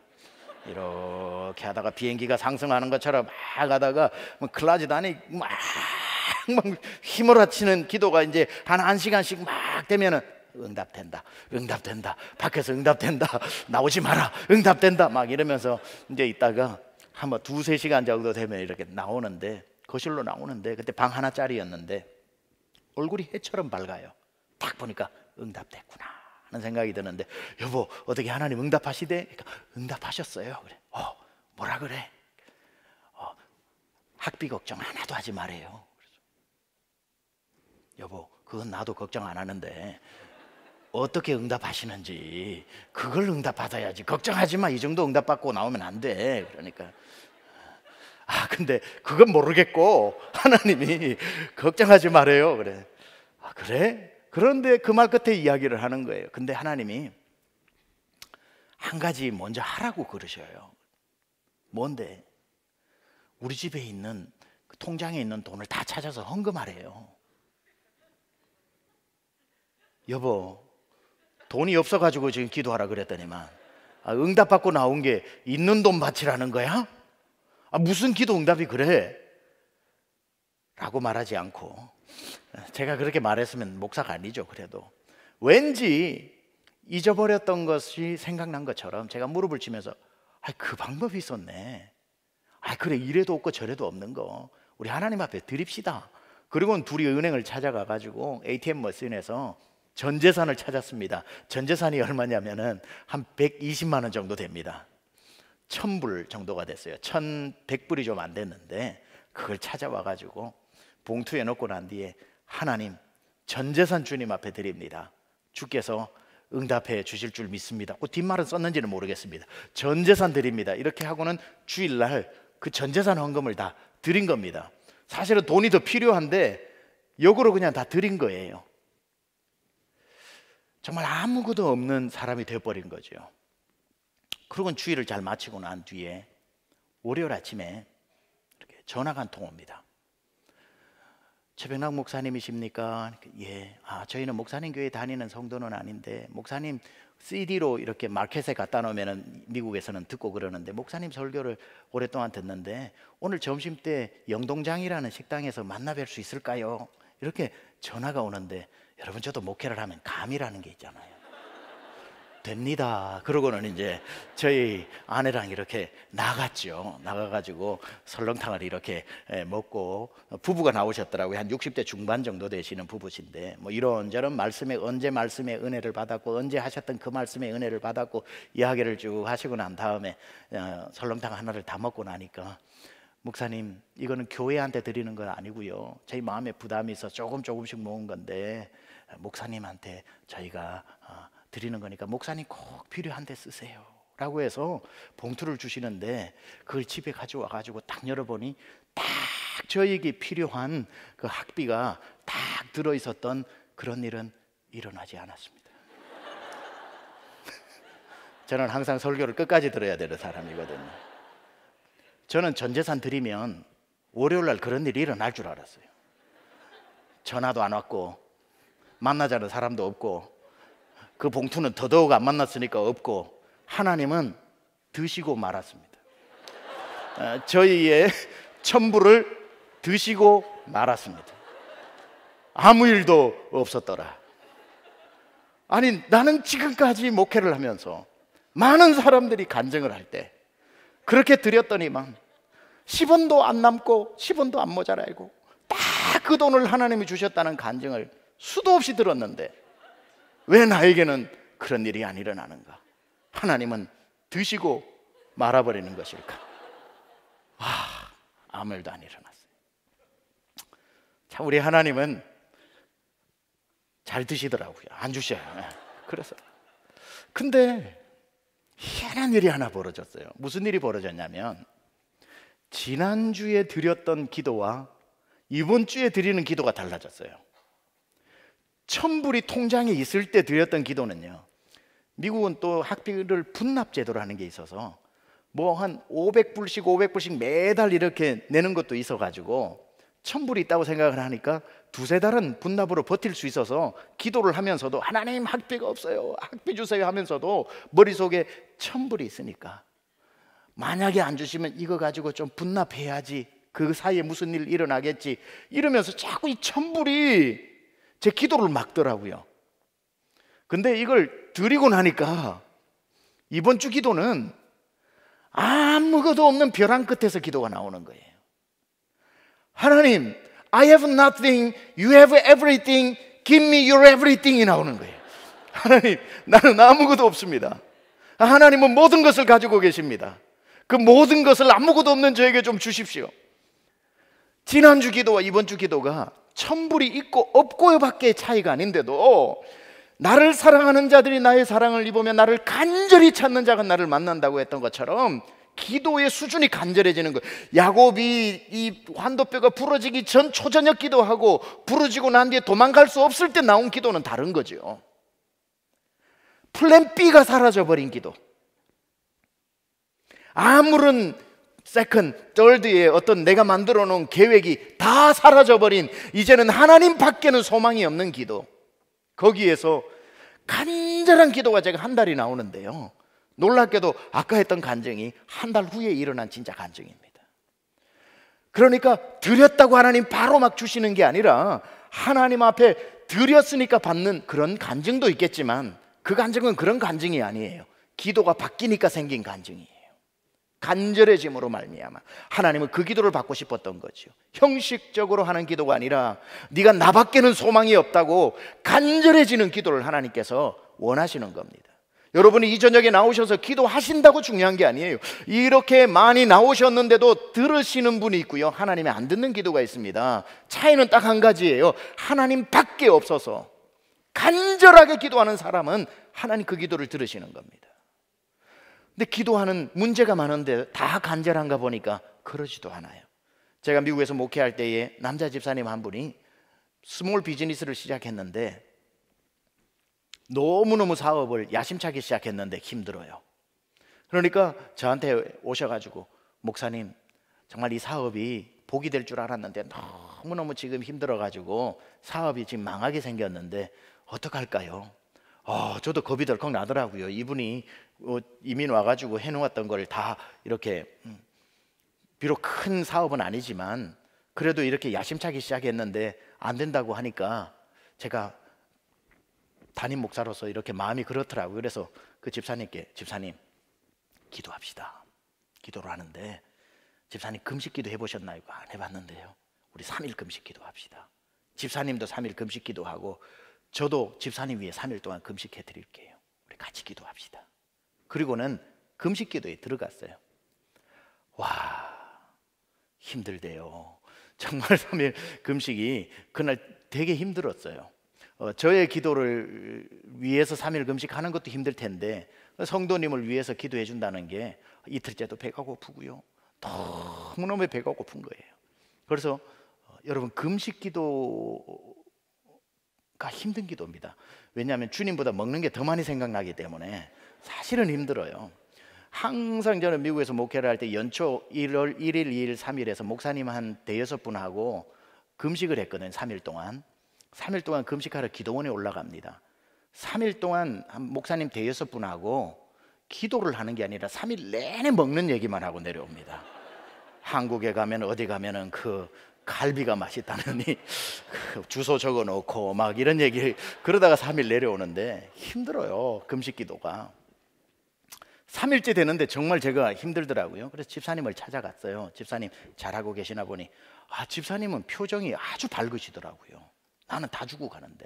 이렇게 하다가 비행기가 상승하는 것처럼 막 하다가 뭐 클라지다니 막, 막 힘을 합치는 기도가 이제 한 1시간씩 막 되면은 응답된다. 응답된다. 밖에서 응답된다. 나오지 마라. 응답된다. 막 이러면서 이제 있다가 한번 두세 시간 정도 되면 이렇게 나오는데 거실로 나오는데 그때 방 하나짜리였는데 얼굴이 해처럼 밝아요. 딱 보니까 응답됐구나 하는 생각이 드는데 여보 어떻게 하나님 응답하시대? 그러니까 응답하셨어요. 그래. 어 뭐라 그래? 어, 학비 걱정 하나도 하지 말아요. 여보 그건 나도 걱정 안 하는데 어떻게 응답하시는지 그걸 응답받아야지 걱정하지 마이 정도 응답받고 나오면 안 돼 그러니까 아 근데 그건 모르겠고 하나님이 걱정하지 말아요 그래 아 그래 그런데 그 말 끝에 이야기를 하는 거예요 근데 하나님이 한 가지 먼저 하라고 그러셔요 뭔데 우리 집에 있는 그 통장에 있는 돈을 다 찾아서 헌금하래요 여보 돈이 없어가지고 지금 기도하라 그랬더니만 아, 응답받고 나온 게 있는 돈 바치라는 거야? 아, 무슨 기도 응답이 그래? 라고 말하지 않고 제가 그렇게 말했으면 목사가 아니죠 그래도 왠지 잊어버렸던 것이 생각난 것처럼 제가 무릎을 치면서 아, 그 방법이 있었네 아, 그래 이래도 없고 저래도 없는 거 우리 하나님 앞에 드립시다 그리고는 둘이 은행을 찾아가 가지고 ATM 머신에서 전 재산을 찾았습니다. 전 재산이 얼마냐면은 한 120만 원 정도 됩니다. 1000불 정도가 됐어요. 1100불이 좀 안 됐는데 그걸 찾아와 가지고 봉투에 넣고 난 뒤에 하나님 전 재산 주님 앞에 드립니다. 주께서 응답해 주실 줄 믿습니다. 그 뒷말은 썼는지는 모르겠습니다. 전 재산 드립니다. 이렇게 하고는 주일날 그 전 재산 헌금을 다 드린 겁니다. 사실은 돈이 더 필요한데 역으로 그냥 다 드린 거예요. 정말 아무것도 없는 사람이 되어버린 거죠. 그러곤 주의를 잘 마치고 난 뒤에 월요일 아침에 이렇게 전화가 한 통 옵니다. 최병락 목사님이십니까? 예. 아, 저희는 목사님 교회 다니는 성도는 아닌데 목사님 CD로 이렇게 마켓에 갖다 놓으면 미국에서는 듣고 그러는데 목사님 설교를 오랫동안 듣는데 오늘 점심 때 영동장이라는 식당에서 만나 뵐수 있을까요? 이렇게 전화가 오는데 여러분 저도 목회를 하면 감이라는 게 있잖아요. 됩니다. 그러고는 이제 저희 아내랑 이렇게 나갔죠. 나가가지고 설렁탕을 이렇게 예, 먹고 부부가 나오셨더라고요. 한 60대 중반 정도 되시는 부부신데 뭐 이런저런 말씀에 언제 말씀에 은혜를 받았고 언제 하셨던 그 말씀에 은혜를 받았고 이야기를 쭉 하시고 난 다음에 어, 설렁탕 하나를 다 먹고 나니까 목사님 이거는 교회한테 드리는 건 아니고요. 저희 마음에 부담이 있어 조금 조금씩 모은 건데 목사님한테 저희가 어, 드리는 거니까 목사님 꼭 필요한데 쓰세요. 라고 해서 봉투를 주시는데 그걸 집에 가져와 가지고 딱 열어보니 딱 저에게 필요한 그 학비가 딱 들어 있었던 그런 일은 일어나지 않았습니다. 저는 항상 설교를 끝까지 들어야 되는 사람이거든요. 저는 전 재산 드리면 월요일 날 그런 일이 일어날 줄 알았어요. 전화도 안 왔고 만나자는 사람도 없고 그 봉투는 더더욱 안 만났으니까 없고 하나님은 드시고 말았습니다. 아, 저희의 천부를 드시고 말았습니다. 아무 일도 없었더라. 아니, 나는 지금까지 목회를 하면서 많은 사람들이 간증을 할 때 그렇게 드렸더니만 10원도 안 남고 10원도 안 모자라고 딱 그 돈을 하나님이 주셨다는 간증을 수도 없이 들었는데 왜 나에게는 그런 일이 안 일어나는가? 하나님은 드시고 말아버리는 것일까? 아, 아무 일도 안 일어났어요. 자, 우리 하나님은 잘 드시더라고요. 안 주셔요. 예, 그래서. 근데 희한한 일이 하나 벌어졌어요. 무슨 일이 벌어졌냐면 지난주에 드렸던 기도와 이번 주에 드리는 기도가 달라졌어요. 천불이 통장에 있을 때 드렸던 기도는요. 미국은 또 학비를 분납 제도라는 게 있어서 뭐 한 500불씩 500불씩 매달 이렇게 내는 것도 있어 가지고 천불이 있다고 생각을 하니까 두세 달은 분납으로 버틸 수 있어서 기도를 하면서도 하나님 학비가 없어요. 학비 주세요 하면서도 머릿속에 천불이 있으니까 만약에 안 주시면 이거 가지고 좀 분납해야지. 그 사이에 무슨 일 일어나겠지. 이러면서 자꾸 이 천불이 제 기도를 막더라고요. 근데 이걸 드리고 나니까 이번 주 기도는 아무것도 없는 벼랑 끝에서 기도가 나오는 거예요. 하나님, I have nothing, you have everything, give me your everything이 나오는 거예요. 하나님, 나는 아무것도 없습니다. 하나님은 모든 것을 가지고 계십니다. 그 모든 것을 아무것도 없는 저에게 좀 주십시오. 지난주 기도와 이번 주 기도가 천불이 있고 없고의 밖에 차이가 아닌데도 나를 사랑하는 자들이 나의 사랑을 입으며 나를 간절히 찾는 자가 나를 만난다고 했던 것처럼 기도의 수준이 간절해지는 거 야곱이 이 환도뼈가 부러지기 전 초저녁 기도하고 부러지고 난 뒤에 도망갈 수 없을 때 나온 기도는 다른 거지요. 플랜 B가 사라져버린 기도. 아무런 세컨, 떨드의 어떤 내가 만들어 놓은 계획이 다 사라져버린 이제는 하나님 밖에는 소망이 없는 기도. 거기에서 간절한 기도가 제가 한 달이 나오는데요. 놀랍게도 아까 했던 간증이 한 달 후에 일어난 진짜 간증입니다. 그러니까 드렸다고 하나님 바로 막 주시는 게 아니라 하나님 앞에 드렸으니까 받는 그런 간증도 있겠지만 그 간증은 그런 간증이 아니에요. 기도가 바뀌니까 생긴 간증이에요. 간절해짐으로 말미암아 하나님은 그 기도를 받고 싶었던 거지요. 형식적으로 하는 기도가 아니라 네가 나밖에는 소망이 없다고 간절해지는 기도를 하나님께서 원하시는 겁니다. 여러분이 이 저녁에 나오셔서 기도하신다고 중요한 게 아니에요. 이렇게 많이 나오셨는데도 들으시는 분이 있고요. 하나님이 안 듣는 기도가 있습니다. 차이는 딱 한 가지예요. 하나님 밖에 없어서 간절하게 기도하는 사람은 하나님 그 기도를 들으시는 겁니다. 근데 기도하는 문제가 많은데 다 간절한가 보니까 그러지도 않아요. 제가 미국에서 목회할 때에 남자 집사님 한 분이 스몰 비즈니스를 시작했는데 너무너무 사업을 야심차게 시작했는데 힘들어요. 그러니까 저한테 오셔가지고 목사님 정말 이 사업이 복이 될 줄 알았는데 너무너무 지금 힘들어가지고 사업이 지금 망하게 생겼는데 어떡할까요? 어, 저도 겁이 덜컥 나더라고요. 이분이 어, 이민 와가지고 해놓았던 걸 다 이렇게 음, 비록 큰 사업은 아니지만 그래도 이렇게 야심차게 시작했는데 안 된다고 하니까 제가 담임 목사로서 이렇게 마음이 그렇더라고요. 그래서 그 집사님께 집사님 기도합시다. 기도를 하는데 집사님 금식기도 해보셨나요? 안 해봤는데요. 우리 3일 금식기도 합시다. 집사님도 3일 금식기도 하고 저도 집사님 위해 3일 동안 금식해 드릴게요. 우리 같이 기도합시다. 그리고는 금식 기도에 들어갔어요. 와, 힘들대요. 정말 3일 금식이 그날 되게 힘들었어요. 어, 저의 기도를 위해서 3일 금식하는 것도 힘들 텐데 성도님을 위해서 기도해 준다는 게 이틀째도 배가 고프고요. 너무너무 배가 고픈 거예요. 그래서 어, 여러분 금식 기도 가 힘든 기도입니다. 왜냐하면 주님보다 먹는 게 더 많이 생각나기 때문에 사실은 힘들어요. 항상 저는 미국에서 목회를 할 때 연초 1월 1일, 2일, 3일에서 목사님 한 대여섯 분하고 금식을 했거든요. 3일 동안. 3일 동안 금식하러 기도원에 올라갑니다. 3일 동안 목사님 대여섯 분하고 기도를 하는 게 아니라 3일 내내 먹는 얘기만 하고 내려옵니다. 한국에 가면 어디 가면은 그 갈비가 맛있다느니 주소 적어 놓고 막 이런 얘기를 그러다가 3일 내려오는데 힘들어요. 금식 기도가. 3일째 되는데 정말 제가 힘들더라고요. 그래서 집사님을 찾아갔어요. 집사님 잘하고 계시나 보니 아, 집사님은 표정이 아주 밝으시더라고요. 나는 다 주고 가는데.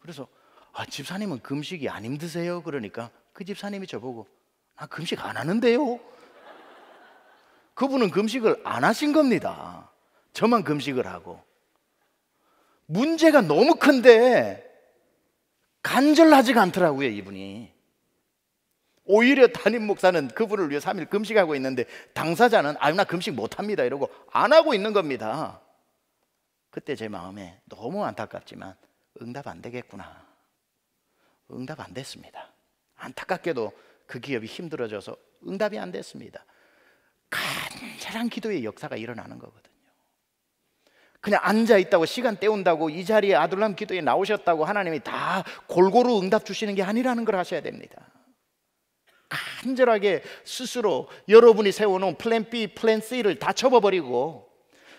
그래서 아, 집사님은 금식이 안 힘드세요? 그러니까 그 집사님이 저보고 나 금식 안 하는데요. 그분은 금식을 안 하신 겁니다. 저만 금식을 하고 문제가 너무 큰데 간절하지가 않더라고요, 이분이. 오히려 담임 목사는 그분을 위해 3일 금식하고 있는데 당사자는 아유 나 금식 못 합니다 이러고 안 하고 있는 겁니다. 그때 제 마음에 너무 안타깝지만 응답 안 되겠구나. 응답 안 됐습니다. 안타깝게도 그 기업이 힘들어져서 응답이 안 됐습니다. 간절한 기도의 역사가 일어나는 거거든요. 그냥 앉아 있다고 시간 때운다고 이 자리에 아들람 기도에 나오셨다고 하나님이 다 골고루 응답 주시는 게 아니라는 걸 하셔야 됩니다. 간절하게 스스로 여러분이 세워놓은 플랜 B, 플랜 C를 다 접어버리고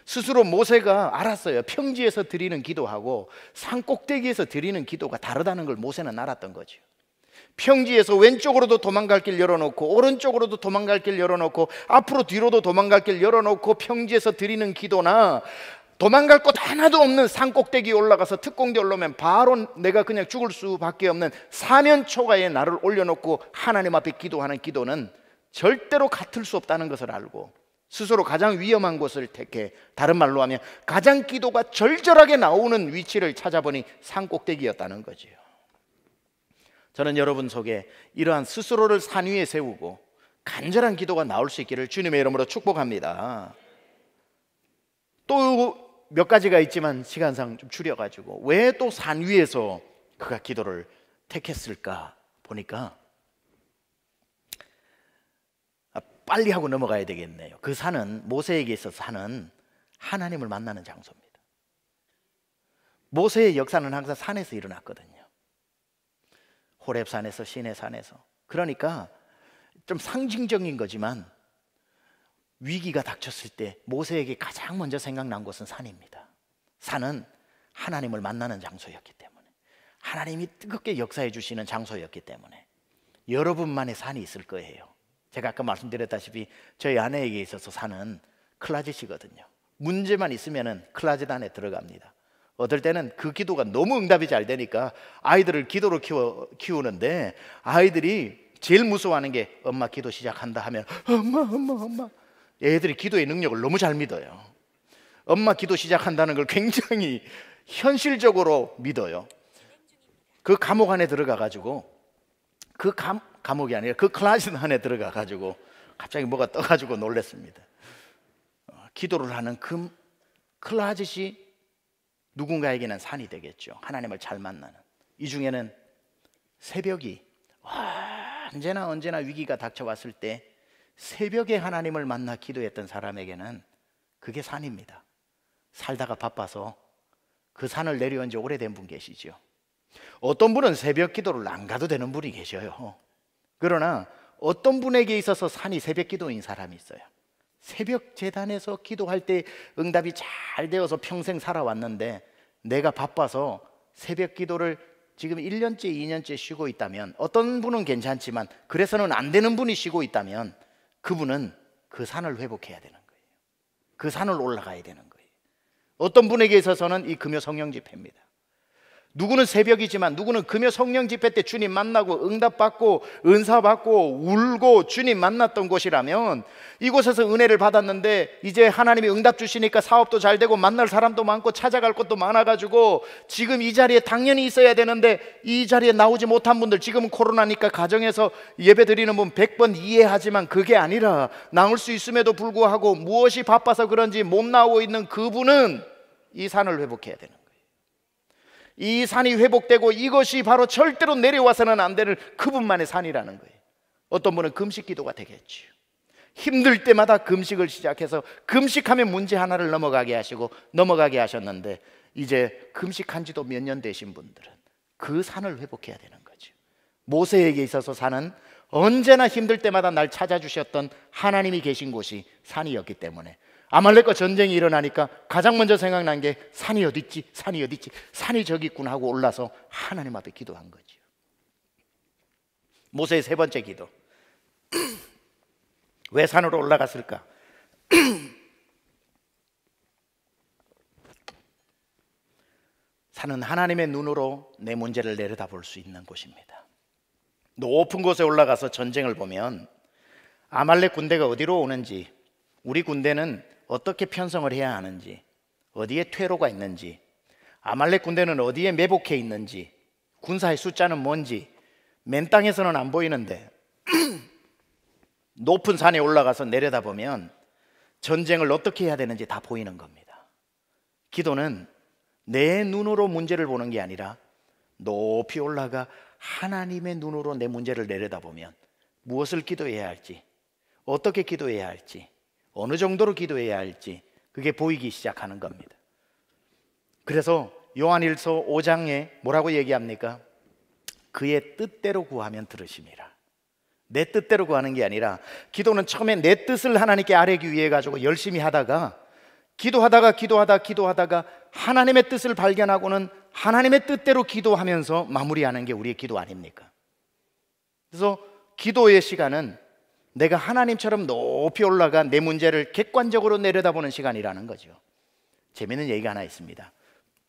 스스로 모세가 알았어요. 평지에서 드리는 기도하고 산 꼭대기에서 드리는 기도가 다르다는 걸 모세는 알았던 거죠. 평지에서 왼쪽으로도 도망갈 길 열어놓고 오른쪽으로도 도망갈 길 열어놓고 앞으로 뒤로도 도망갈 길 열어놓고 평지에서 드리는 기도나 도망갈 곳 하나도 없는 산 꼭대기에 올라가서 특공대 올라오면 바로 내가 그냥 죽을 수밖에 없는 사면초가에 나를 올려놓고 하나님 앞에 기도하는 기도는 절대로 같을 수 없다는 것을 알고 스스로 가장 위험한 곳을 택해 다른 말로 하면 가장 기도가 절절하게 나오는 위치를 찾아보니 산 꼭대기였다는 거지요. 저는 여러분 속에 이러한 스스로를 산 위에 세우고 간절한 기도가 나올 수 있기를 주님의 이름으로 축복합니다. 또몇 가지가 있지만 시간상 좀 줄여가지고 왜 또 산 위에서 그가 기도를 택했을까 보니까 아, 빨리 하고 넘어가야 되겠네요. 그 산은 모세에게 있어서 산은 하나님을 만나는 장소입니다. 모세의 역사는 항상 산에서 일어났거든요. 호랩산에서 시내산에서 그러니까 좀 상징적인 거지만 위기가 닥쳤을 때 모세에게 가장 먼저 생각난 곳은 산입니다. 산은 하나님을 만나는 장소였기 때문에 하나님이 뜨겁게 역사해 주시는 장소였기 때문에 여러분만의 산이 있을 거예요. 제가 아까 말씀드렸다시피 저희 아내에게 있어서 산은 클라젯이거든요. 문제만 있으면은 클라젯 안에 들어갑니다. 어떨 때는 그 기도가 너무 응답이 잘 되니까 아이들을 기도로 키워, 키우는데 아이들이 제일 무서워하는 게 엄마 기도 시작한다 하면 엄마 엄마 엄마 애들이 기도의 능력을 너무 잘 믿어요. 엄마 기도 시작한다는 걸 굉장히 현실적으로 믿어요. 그 감옥 안에 들어가 가지고 그 감, 감옥이 아니라 그 클라스 안에 들어가 가지고 갑자기 뭐가 떠 가지고 놀랬습니다. 어, 기도를 하는 그클라즈시 누군가에게는 산이 되겠죠. 하나님을 잘 만나는. 이 중에는 새벽이 언제나 언제나 위기가 닥쳐왔을 때 새벽에 하나님을 만나 기도했던 사람에게는 그게 산입니다. 살다가 바빠서 그 산을 내려온 지 오래된 분 계시죠. 어떤 분은 새벽 기도를 안 가도 되는 분이 계셔요. 그러나 어떤 분에게 있어서 산이 새벽 기도인 사람이 있어요. 새벽 재단에서 기도할 때 응답이 잘 되어서 평생 살아왔는데 내가 바빠서 새벽 기도를 지금 1년째, 2년째 쉬고 있다면 어떤 분은 괜찮지만 그래서는 안 되는 분이 쉬고 있다면 그분은 그 산을 회복해야 되는 거예요. 그 산을 올라가야 되는 거예요. 어떤 분에게 있어서는 이 금요 성령 집회입니다. 누구는 새벽이지만 누구는 금요 성령 집회 때 주님 만나고 응답받고 은사받고 울고 주님 만났던 곳이라면 이곳에서 은혜를 받았는데 이제 하나님이 응답 주시니까 사업도 잘 되고 만날 사람도 많고 찾아갈 것도 많아가지고 지금 이 자리에 당연히 있어야 되는데 이 자리에 나오지 못한 분들 지금은 코로나니까 가정에서 예배 드리는 분 100번 이해하지만 그게 아니라 나올 수 있음에도 불구하고 무엇이 바빠서 그런지 못 나오고 있는 그분은 이 산을 회복해야 되는 이 산이 회복되고 이것이 바로 절대로 내려와서는 안 되는 그분만의 산이라는 거예요. 어떤 분은 금식 기도가 되겠지 힘들 때마다 금식을 시작해서 금식하면 문제 하나를 넘어가게 하시고 넘어가게 하셨는데 이제 금식한 지도 몇 년 되신 분들은 그 산을 회복해야 되는 거죠. 모세에게 있어서 산은 언제나 힘들 때마다 날 찾아주셨던 하나님이 계신 곳이 산이었기 때문에 아말렉과 전쟁이 일어나니까 가장 먼저 생각난 게 산이 어디 있지? 산이 어디 있지? 산이 저기 있구나 하고 올라서 하나님 앞에 기도한 거지요. 모세의 세 번째 기도. 왜 산으로 올라갔을까? 산은 하나님의 눈으로 내 문제를 내려다 볼수 있는 곳입니다. 높은 곳에 올라가서 전쟁을 보면 아말렉 군대가 어디로 오는지 우리 군대는 어떻게 편성을 해야 하는지, 어디에 퇴로가 있는지, 아말렉 군대는 어디에 매복해 있는지, 군사의 숫자는 뭔지, 맨 땅에서는 안 보이는데 높은 산에 올라가서 내려다 보면 전쟁을 어떻게 해야 되는지 다 보이는 겁니다. 기도는 내 눈으로 문제를 보는 게 아니라 높이 올라가 하나님의 눈으로 내 문제를 내려다보면 무엇을 기도해야 할지, 어떻게 기도해야 할지, 어느 정도로 기도해야 할지 그게 보이기 시작하는 겁니다. 그래서 요한일서 5장에 뭐라고 얘기합니까? 그의 뜻대로 구하면 들으심이라. 내 뜻대로 구하는 게 아니라 기도는 처음에 내 뜻을 하나님께 아뢰기 위해 가지고 열심히 하다가 기도하다가 기도하다 기도하다가 하나님의 뜻을 발견하고는 하나님의 뜻대로 기도하면서 마무리하는 게 우리의 기도 아닙니까? 그래서 기도의 시간은 내가 하나님처럼 높이 올라가 내 문제를 객관적으로 내려다보는 시간이라는 거죠. 재미있는 얘기가 하나 있습니다.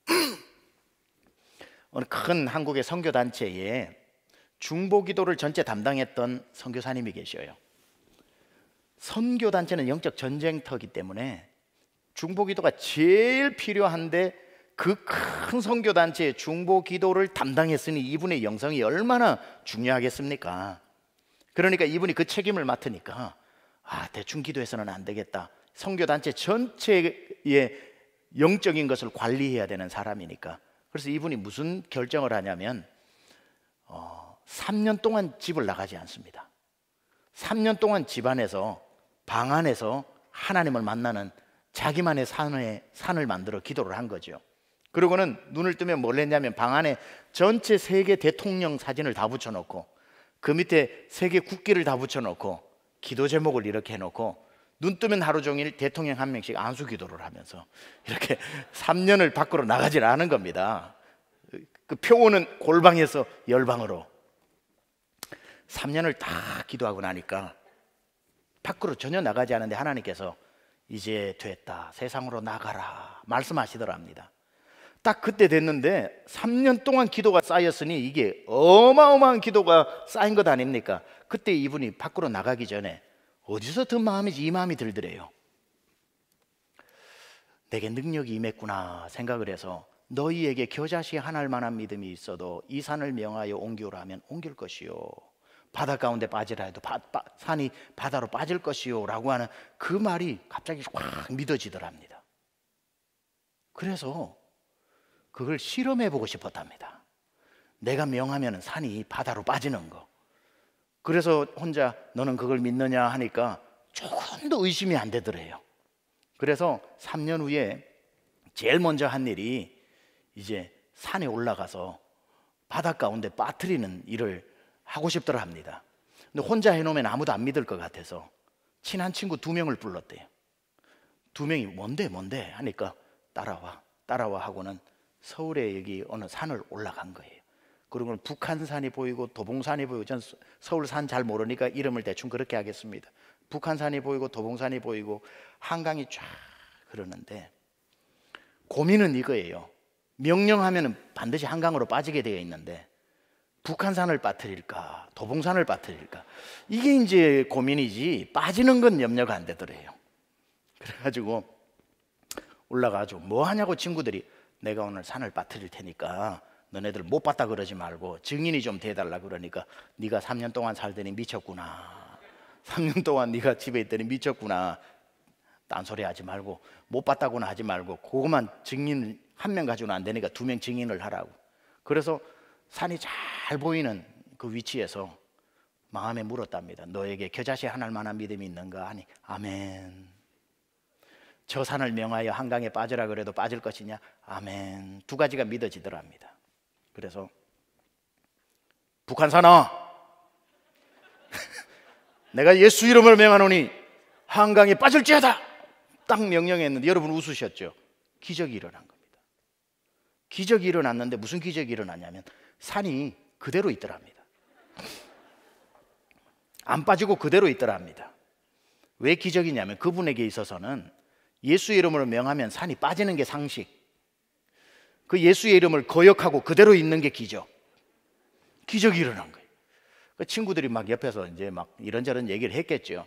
어느 큰 한국의 선교 단체에 중보 기도를 전체 담당했던 선교사님이 계셔요. 선교 단체는 영적 전쟁터기 때문에 중보 기도가 제일 필요한데 그 큰 선교 단체의 중보 기도를 담당했으니 이분의 영성이 얼마나 중요하겠습니까? 그러니까 이분이 그 책임을 맡으니까 아 대충 기도해서는 안 되겠다. 성교 단체 전체의 영적인 것을 관리해야 되는 사람이니까. 그래서 이분이 무슨 결정을 하냐면 어, 3년 동안 집을 나가지 않습니다. 3년 동안 집 안에서 방 안에서 하나님을 만나는 자기만의 산에, 산을 만들어 기도를 한 거죠. 그러고는 눈을 뜨면 뭘 했냐면 방 안에 전체 세계 대통령 사진을 다 붙여놓고 그 밑에 세계 국기를 다 붙여놓고 기도 제목을 이렇게 해놓고 눈 뜨면 하루 종일 대통령 한 명씩 안수 기도를 하면서 이렇게 3년을 밖으로 나가질 않은 겁니다. 그 표호는 골방에서 열방으로 3년을 다 기도하고 나니까 밖으로 전혀 나가지 않은데 하나님께서 이제 됐다 세상으로 나가라 말씀하시더랍니다. 딱 그때 됐는데 3년 동안 기도가 쌓였으니 이게 어마어마한 기도가 쌓인 것 아닙니까? 그때 이분이 밖으로 나가기 전에 어디서 든 마음이 이 마음이 들더래요. 내게 능력이 임했구나 생각을 해서 너희에게 겨자씨 하나 만한 믿음이 있어도 이 산을 명하여 옮기오라 면 옮길 것이요 바다 가운데 빠지라 해도 바, 바, 산이 바다로 빠질 것이요 라고 하는 그 말이 갑자기 확 믿어지더랍니다 그래서 그걸 실험해 보고 싶었답니다. 내가 명하면 산이 바다로 빠지는 거. 그래서 혼자 너는 그걸 믿느냐 하니까 조금도 의심이 안 되더래요. 그래서 3년 후에 제일 먼저 한 일이 이제 산에 올라가서 바닷가운데 빠뜨리는 일을 하고 싶더라 합니다. 근데 혼자 해놓으면 아무도 안 믿을 것 같아서 친한 친구 두 명을 불렀대요. 두 명이 뭔데 뭔데 하니까 따라와 따라와 하고는 서울에 여기 어느 산을 올라간 거예요. 그러면 북한산이 보이고 도봉산이 보이고 전 서울산 잘 모르니까 이름을 대충 그렇게 하겠습니다. 북한산이 보이고 도봉산이 보이고 한강이 쫙 흐르는데 고민은 이거예요. 명령하면 반드시 한강으로 빠지게 되어 있는데 북한산을 빠뜨릴까 도봉산을 빠뜨릴까 이게 이제 고민이지 빠지는 건 염려가 안 되더래요. 그래가지고 올라가죠. 뭐 하냐고 친구들이 내가 오늘 산을 빠뜨릴 테니까 너네들 못 봤다 그러지 말고 증인이 좀 돼달라 그러니까 네가 3년 동안 살더니 미쳤구나. 3년 동안 네가 집에 있더니 미쳤구나. 딴소리 하지 말고 못 봤다고는 하지 말고 그것만 증인 한 명 가지고는 안 되니까 두 명 증인을 하라고. 그래서 산이 잘 보이는 그 위치에서 마음에 물었답니다. 너에게 겨자씨 하나만한 믿음이 있는가 하니 아멘. 저 산을 명하여 한강에 빠져라 그래도 빠질 것이냐? 아멘. 두 가지가 믿어지더랍니다. 그래서 북한 산아 내가 예수 이름을 명하노니 한강에 빠질지어다. 딱 명령했는데 여러분 웃으셨죠? 기적이 일어난 겁니다. 기적이 일어났는데 무슨 기적이 일어났냐면 산이 그대로 있더랍니다. 안 빠지고 그대로 있더랍니다. 왜 기적이냐면 그분에게 있어서는 예수 이름으로 명하면 산이 빠지는 게 상식. 그 예수의 이름을 거역하고 그대로 있는 게 기적. 기적이 일어난 거예요. 그 친구들이 막 옆에서 이제 막 이런저런 얘기를 했겠죠.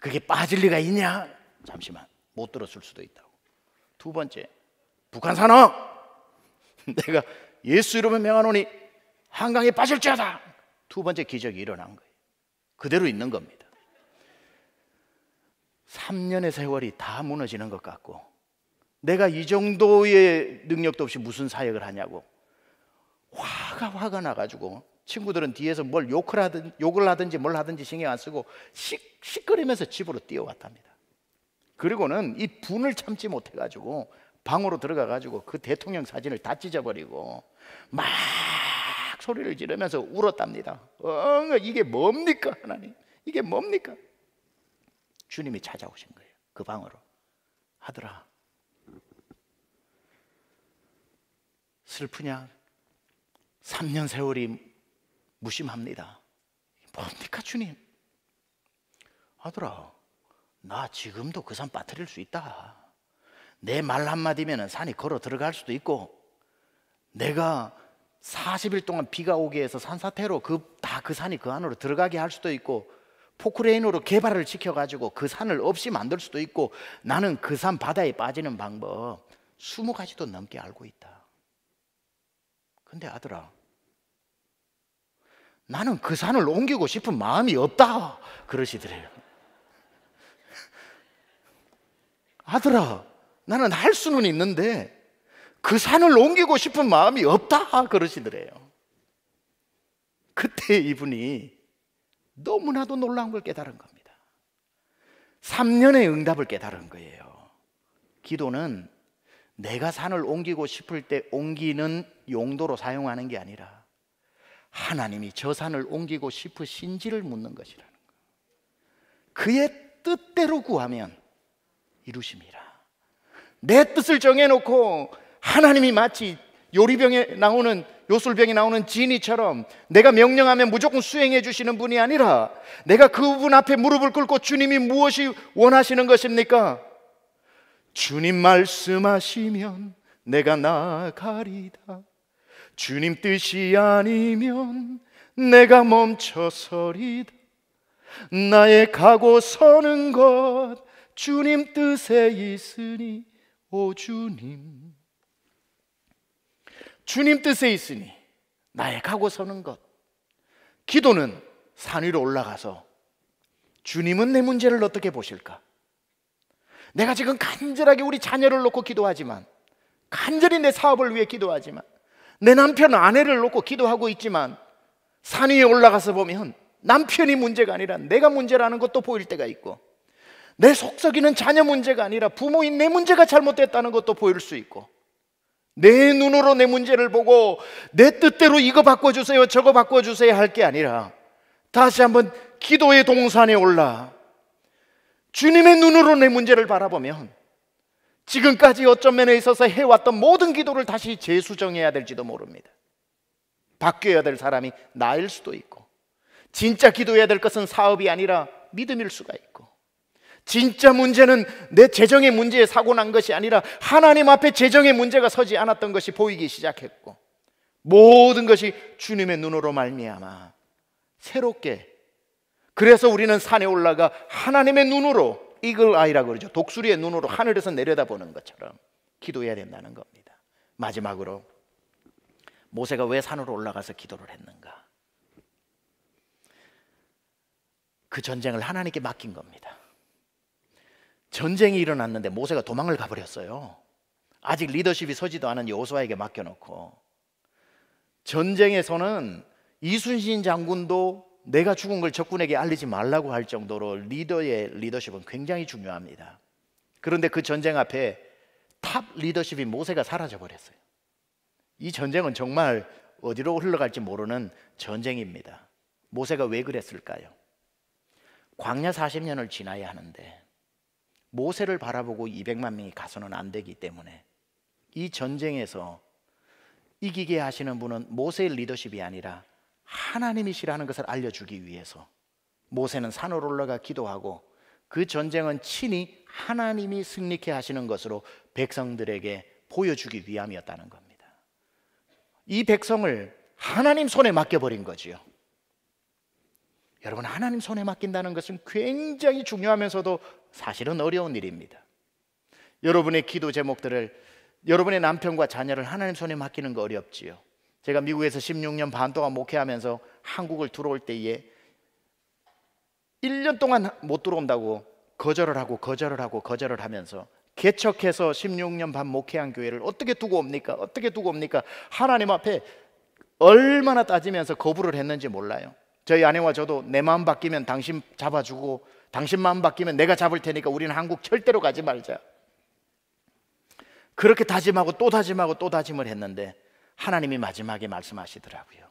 그게 빠질 리가 있냐? 잠시만. 못 들었을 수도 있다고. 두 번째. 북한 산업! 내가 예수 이름을 명하노니 한강에 빠질지어다! 두 번째 기적이 일어난 거예요. 그대로 있는 겁니다. 3년의 세월이 다 무너지는 것 같고 내가 이 정도의 능력도 없이 무슨 사역을 하냐고 화가 화가 나가지고 친구들은 뒤에서 뭘 욕을 하든 욕을 하든지 뭘 하든지 신경 안 쓰고 씩 시끄리면서 집으로 뛰어왔답니다. 그리고는 이 분을 참지 못해가지고 방으로 들어가가지고 그 대통령 사진을 다 찢어버리고 막 소리를 지르면서 울었답니다. 어, 이게 뭡니까 하나님? 이게 뭡니까? 주님이 찾아오신 거예요. 그 방으로. 하더라. 슬프냐? 3년 세월이 무심합니다. 뭡니까, 주님? 하더라. 나 지금도 그 산 빠뜨릴 수 있다. 내 말 한마디면 산이 걸어 들어갈 수도 있고, 내가 40일 동안 비가 오게 해서 산사태로 그 다그 그 산이 그 안으로 들어가게 할 수도 있고, 포크레인으로 개발을 시켜가지고 그 산을 없이 만들 수도 있고 나는 그 산 바다에 빠지는 방법 스무 가지도 넘게 알고 있다. 근데 아들아, 나는 그 산을 옮기고 싶은 마음이 없다. 그러시더래요. 아들아, 나는 할 수는 있는데 그 산을 옮기고 싶은 마음이 없다. 그러시더래요. 그때 이분이 너무나도 놀라운 걸 깨달은 겁니다. 3년의 응답을 깨달은 거예요. 기도는 내가 산을 옮기고 싶을 때 옮기는 용도로 사용하는 게 아니라 하나님이 저 산을 옮기고 싶으신지를 묻는 것이라는 거. 그의 뜻대로 구하면 이루심이라. 내 뜻을 정해놓고 하나님이 마치 요리병에 나오는 요술병이 나오는 지니처럼 내가 명령하면 무조건 수행해 주시는 분이 아니라 내가 그분 앞에 무릎을 꿇고 주님이 무엇이 원하시는 것입니까? 주님 말씀하시면 내가 나가리다. 주님 뜻이 아니면 내가 멈춰서리다. 나의 가고 서는 것 주님 뜻에 있으니 오 주님 주님 뜻에 있으니 나의 가고 서는 것. 기도는 산 위로 올라가서 주님은 내 문제를 어떻게 보실까? 내가 지금 간절하게 우리 자녀를 놓고 기도하지만 간절히 내 사업을 위해 기도하지만 내 남편 아내를 놓고 기도하고 있지만 산 위에 올라가서 보면 남편이 문제가 아니라 내가 문제라는 것도 보일 때가 있고 내 속썩이는 자녀 문제가 아니라 부모인 내 문제가 잘못됐다는 것도 보일 수 있고 내 눈으로 내 문제를 보고 내 뜻대로 이거 바꿔주세요, 저거 바꿔주세요 할 게 아니라 다시 한번 기도의 동산에 올라 주님의 눈으로 내 문제를 바라보면 지금까지 어쩐 면에 있어서 해왔던 모든 기도를 다시 재수정해야 될지도 모릅니다. 바뀌어야 될 사람이 나일 수도 있고, 진짜 기도해야 될 것은 사업이 아니라 믿음일 수가 있고, 진짜 문제는 내 재정의 문제에 사고 난 것이 아니라 하나님 앞에 재정의 문제가 서지 않았던 것이 보이기 시작했고 모든 것이 주님의 눈으로 말미암아 새롭게 그래서 우리는 산에 올라가 하나님의 눈으로 이글 아이라 그러죠. 독수리의 눈으로 하늘에서 내려다보는 것처럼 기도해야 된다는 겁니다. 마지막으로 모세가 왜 산으로 올라가서 기도를 했는가? 그 전쟁을 하나님께 맡긴 겁니다. 전쟁이 일어났는데 모세가 도망을 가버렸어요. 아직 리더십이 서지도 않은 여호수아에게 맡겨놓고 전쟁에서는 이순신 장군도 내가 죽은 걸 적군에게 알리지 말라고 할 정도로 리더의 리더십은 굉장히 중요합니다. 그런데 그 전쟁 앞에 탑 리더십이 모세가 사라져 버렸어요. 이 전쟁은 정말 어디로 흘러갈지 모르는 전쟁입니다. 모세가 왜 그랬을까요? 광야 40년을 지나야 하는데 모세를 바라보고 200만 명이 가서는 안 되기 때문에 이 전쟁에서 이기게 하시는 분은 모세의 리더십이 아니라 하나님이시라는 것을 알려주기 위해서 모세는 산으로 올라가 기도하고 그 전쟁은 친히 하나님이 승리케 하시는 것으로 백성들에게 보여주기 위함이었다는 겁니다. 이 백성을 하나님 손에 맡겨버린 거지요. 여러분 하나님 손에 맡긴다는 것은 굉장히 중요하면서도 사실은 어려운 일입니다. 여러분의 기도 제목들을 여러분의 남편과 자녀를 하나님 손에 맡기는 거 어렵지요. 제가 미국에서 16년 반 동안 목회하면서 한국을 들어올 때에 1년 동안 못 들어온다고 거절을 하고 거절을 하고 거절을 하면서 개척해서 16년 반 목회한 교회를 어떻게 두고 옵니까? 어떻게 두고 옵니까? 하나님 앞에 얼마나 따지면서 거부를 했는지 몰라요. 저희 아내와 저도 내 마음 바뀌면 당신 잡아주고 당신 마음 바뀌면 내가 잡을 테니까 우리는 한국 절대로 가지 말자. 그렇게 다짐하고 또 다짐하고 또 다짐을 했는데 하나님이 마지막에 말씀하시더라고요.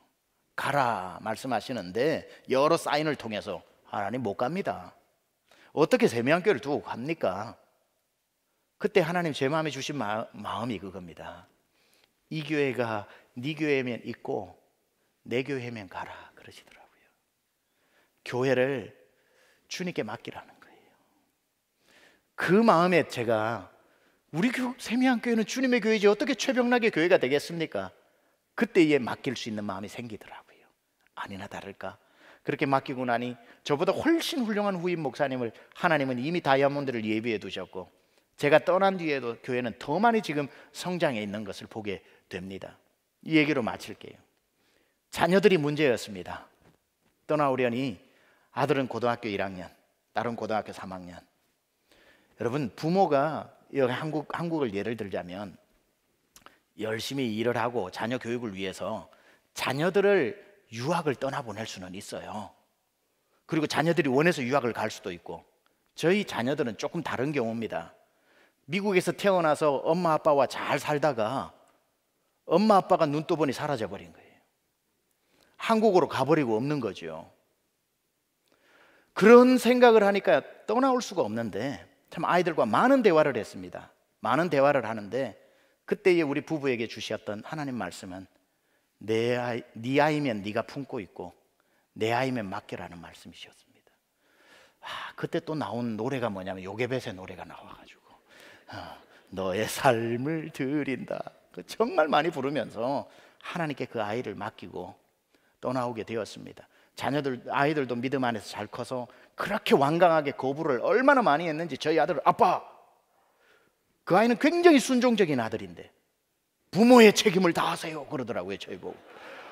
가라 말씀하시는데 여러 사인을 통해서 하나님 못 갑니다. 어떻게 세명한교를 두고 갑니까? 그때 하나님 제 마음에 주신 마, 음이 그겁니다. 이 교회가 네 교회면 있고 내 교회면 가라 그러시더라고요. 교회를 주님께 맡기라는 거예요. 그 마음에 제가 우리 교, 세미한 교회는 주님의 교회지 어떻게 최병락의 교회가 되겠습니까? 그때에 맡길 수 있는 마음이 생기더라고요. 아니나 다를까 그렇게 맡기고 나니 저보다 훨씬 훌륭한 후임 목사님을 하나님은 이미 다이아몬드를 예비해 두셨고 제가 떠난 뒤에도 교회는 더 많이 지금 성장해 있는 것을 보게 됩니다. 이 얘기로 마칠게요. 자녀들이 문제였습니다. 떠나오려니 아들은 고등학교 1학년, 딸은 고등학교 3학년. 여러분 부모가 여기 한국 한국을 예를 들자면 열심히 일을 하고 자녀 교육을 위해서 자녀들을 유학을 떠나보낼 수는 있어요. 그리고 자녀들이 원해서 유학을 갈 수도 있고 저희 자녀들은 조금 다른 경우입니다. 미국에서 태어나서 엄마 아빠와 잘 살다가 엄마 아빠가 눈떠보니 사라져 버린 거예요. 한국으로 가버리고 없는 거죠. 그런 생각을 하니까 떠나올 수가 없는데 참 아이들과 많은 대화를 했습니다. 많은 대화를 하는데 그때에 우리 부부에게 주셨던 하나님 말씀은 내 아이, 네 아이면 네가 품고 있고 내 아이면 맡겨라는 말씀이셨습니다. 아, 그때 또 나온 노래가 뭐냐면 요괴벳의 노래가 나와가지고 어, 너의 삶을 드린다. 그 정말 많이 부르면서 하나님께 그 아이를 맡기고 떠나오게 되었습니다. 자녀들 아이들도 믿음 안에서 잘 커서 그렇게 완강하게 거부를 얼마나 많이 했는지 저희 아들 아빠 그 아이는 굉장히 순종적인 아들인데 부모의 책임을 다하세요 그러더라고요 저희 보고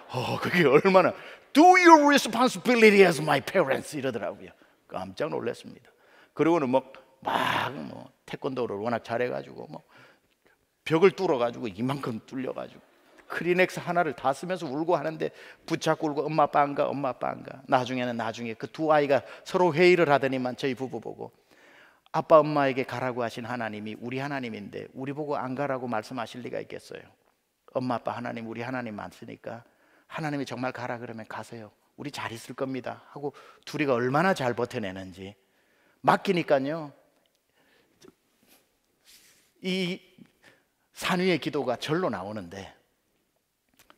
어 그게 얼마나 Do your responsibility as my parents 이러더라고요 깜짝 놀랐습니다 그리고는 뭐 막막 뭐 태권도를 워낙 잘해가지고 뭐 벽을 뚫어가지고 이만큼 뚫려가지고 크리넥스 하나를 다 쓰면서 울고 하는데 붙잡고 울고 엄마 빠인가 엄마 빠인가 나중에는 나중에 그 두 아이가 서로 회의를 하더니만 저희 부부 보고 아빠 엄마에게 가라고 하신 하나님이 우리 하나님인데 우리 보고 안 가라고 말씀하실 리가 있겠어요 엄마 아빠 하나님 우리 하나님 많으니까 하나님이 정말 가라 그러면 가세요 우리 잘 있을 겁니다 하고 둘이가 얼마나 잘 버텨내는지 맡기니까요 이 산위의 기도가 절로 나오는데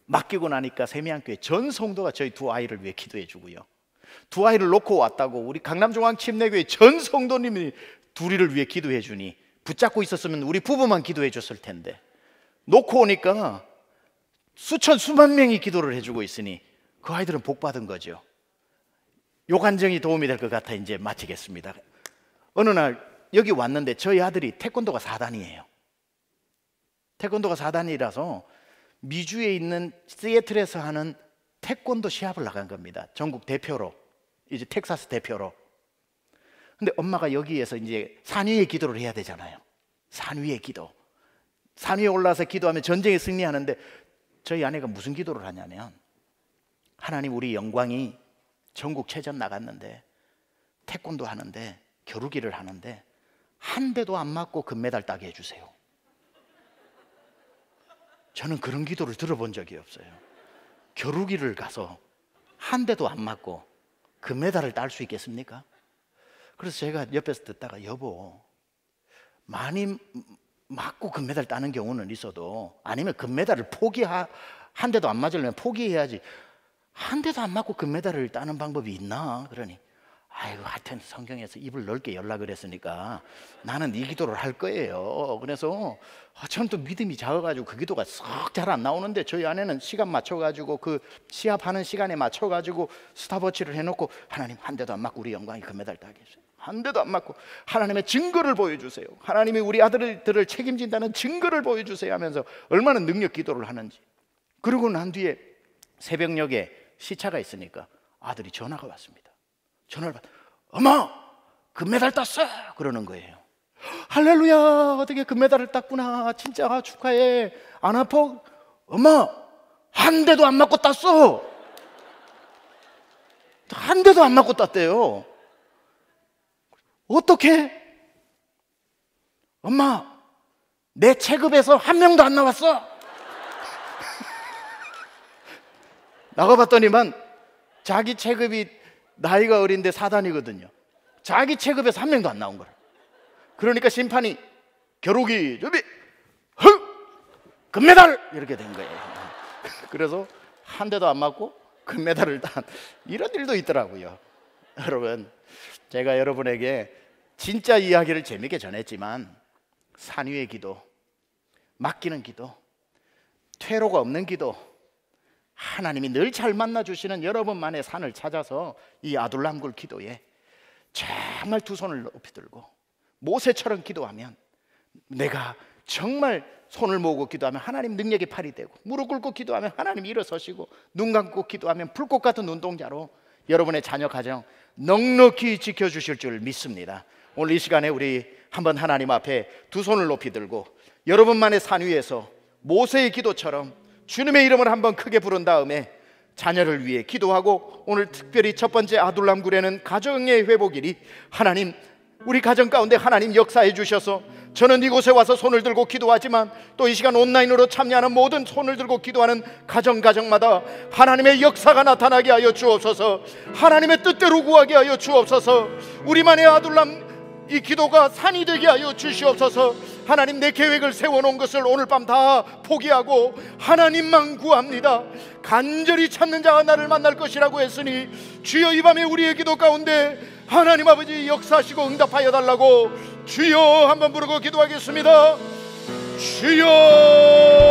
맡기고 나니까 세미안교회전 성도가 저희 두 아이를 위해 기도해 주고요. 두 아이를 놓고 왔다고 우리 강남중앙침례교회 전 성도님이 둘이를 위해 기도해 주니 붙잡고 있었으면 우리 부부만 기도해 줬을 텐데 놓고 오니까 수천 수만 명이 기도를 해주고 있으니 그 아이들은 복 받은 거죠. 요간정이 도움이 될 것 같아 이제 마치겠습니다. 어느 날 여기 왔는데 저희 아들이 태권도가 사단이에요 태권도가 사단이라서 미주에 있는 시애틀에서 하는 태권도 시합을 나간 겁니다. 전국 대표로 이제 텍사스 대표로. 근데 엄마가 여기에서 이제 산 위의 기도를 해야 되잖아요. 산 위의 기도. 산 위에 올라서 기도하면 전쟁에 승리하는데 저희 아내가 무슨 기도를 하냐면 하나님 우리 영광이 전국 최전 나갔는데 태권도 하는데 겨루기를 하는데 한 대도 안 맞고 금메달 따게 해주세요. 저는 그런 기도를 들어본 적이 없어요. 겨루기를 가서 한 대도 안 맞고 금메달을 그 딸수 있겠습니까? 그래서 제가 옆에서 듣다가 여보 많이 음, 맞고 금메달 그 따는 경우는 있어도 아니면 금메달을 그 포기하 한 대도 안 맞으려면 포기해야지 한 대도 안 맞고 금메달을 따는 방법이 있나 그러니 아이고 하여튼 성경에서 입을 넓게 연락을 했으니까 나는 이 기도를 할 거예요. 그래서 저는 아, 또 믿음이 작아가지고 그 기도가 썩 잘 안 나오는데 저희 아내는 시간 맞춰가지고 그 시합하는 시간에 맞춰가지고 스타버치를 해놓고 하나님 한 대도 안 맞고 우리 영광이 금메달 그 따게 해요한 대도 안 맞고 하나님의 증거를 보여주세요. 하나님이 우리 아들들을 책임진다는 증거를 보여주세요 하면서 얼마나 능력 기도를 하는지. 그리고 난 뒤에 새벽녘에 시차가 있으니까 아들이 전화가 왔습니다. 전화를 받 어머! 금메달 땄어! 그러는 거예요. 할렐루야! 어떻게 금메달을 땄구나! 진짜 축하해! 안 아파? 엄마! 한 대도 안 맞고 땄어! 한 대도 안 맞고 땄대요. 어떻게? 엄마! 내 체급에서 한 명도 안 나왔어! 나가봤더니만 자기 체급이 나이가 어린데 사단이거든요. 자기 체급에서 한 명도 안 나온 거를. 그러니까 심판이 겨루기 준비 흥 금메달 이렇게 된 거예요. 그래서 한 대도 안 맞고 금메달을 딴 이런 일도 있더라고요. 여러분, 제가 여러분에게 진짜 이야기를 재미있게 전했지만 산 위의 기도, 맡기는 기도, 퇴로가 없는 기도, 하나님이 늘 잘 만나 주시는 여러분만의 산을 찾아서 이 아둘람굴 기도에 정말 두 손을 높이 들고 모세처럼 기도하면 내가 정말 손을 모으고 기도하면 하나님 능력의 팔이 되고 무릎 꿇고 기도하면 하나님 일어서시고 눈 감고 기도하면 불꽃 같은 눈동자로 여러분의 자녀 가정 넉넉히 지켜 주실 줄 믿습니다. 오늘 이 시간에 우리 한번 하나님 앞에 두 손을 높이 들고 여러분만의 산 위에서 모세의 기도처럼 주님의 이름을 한번 크게 부른 다음에 자녀를 위해 기도하고 오늘 특별히 첫 번째 아둘람굴에는 가정의 회복일이 하나님 우리 가정 가운데 하나님 역사해 주셔서 저는 이곳에 와서 손을 들고 기도하지만 또 이 시간 온라인으로 참여하는 모든 손을 들고 기도하는 가정 가정마다 하나님의 역사가 나타나게 하여 주옵소서 하나님의 뜻대로 구하게 하여 주옵소서 우리만의 아둘람 이 기도가 산이 되게 하여 주시옵소서 하나님 내 계획을 세워놓은 것을 오늘 밤 다 포기하고 하나님만 구합니다 간절히 찾는 자가 나를 만날 것이라고 했으니 주여 이 밤에 우리의 기도 가운데 하나님 아버지 역사하시고 응답하여 달라고 주여 한번 부르고 기도하겠습니다 주여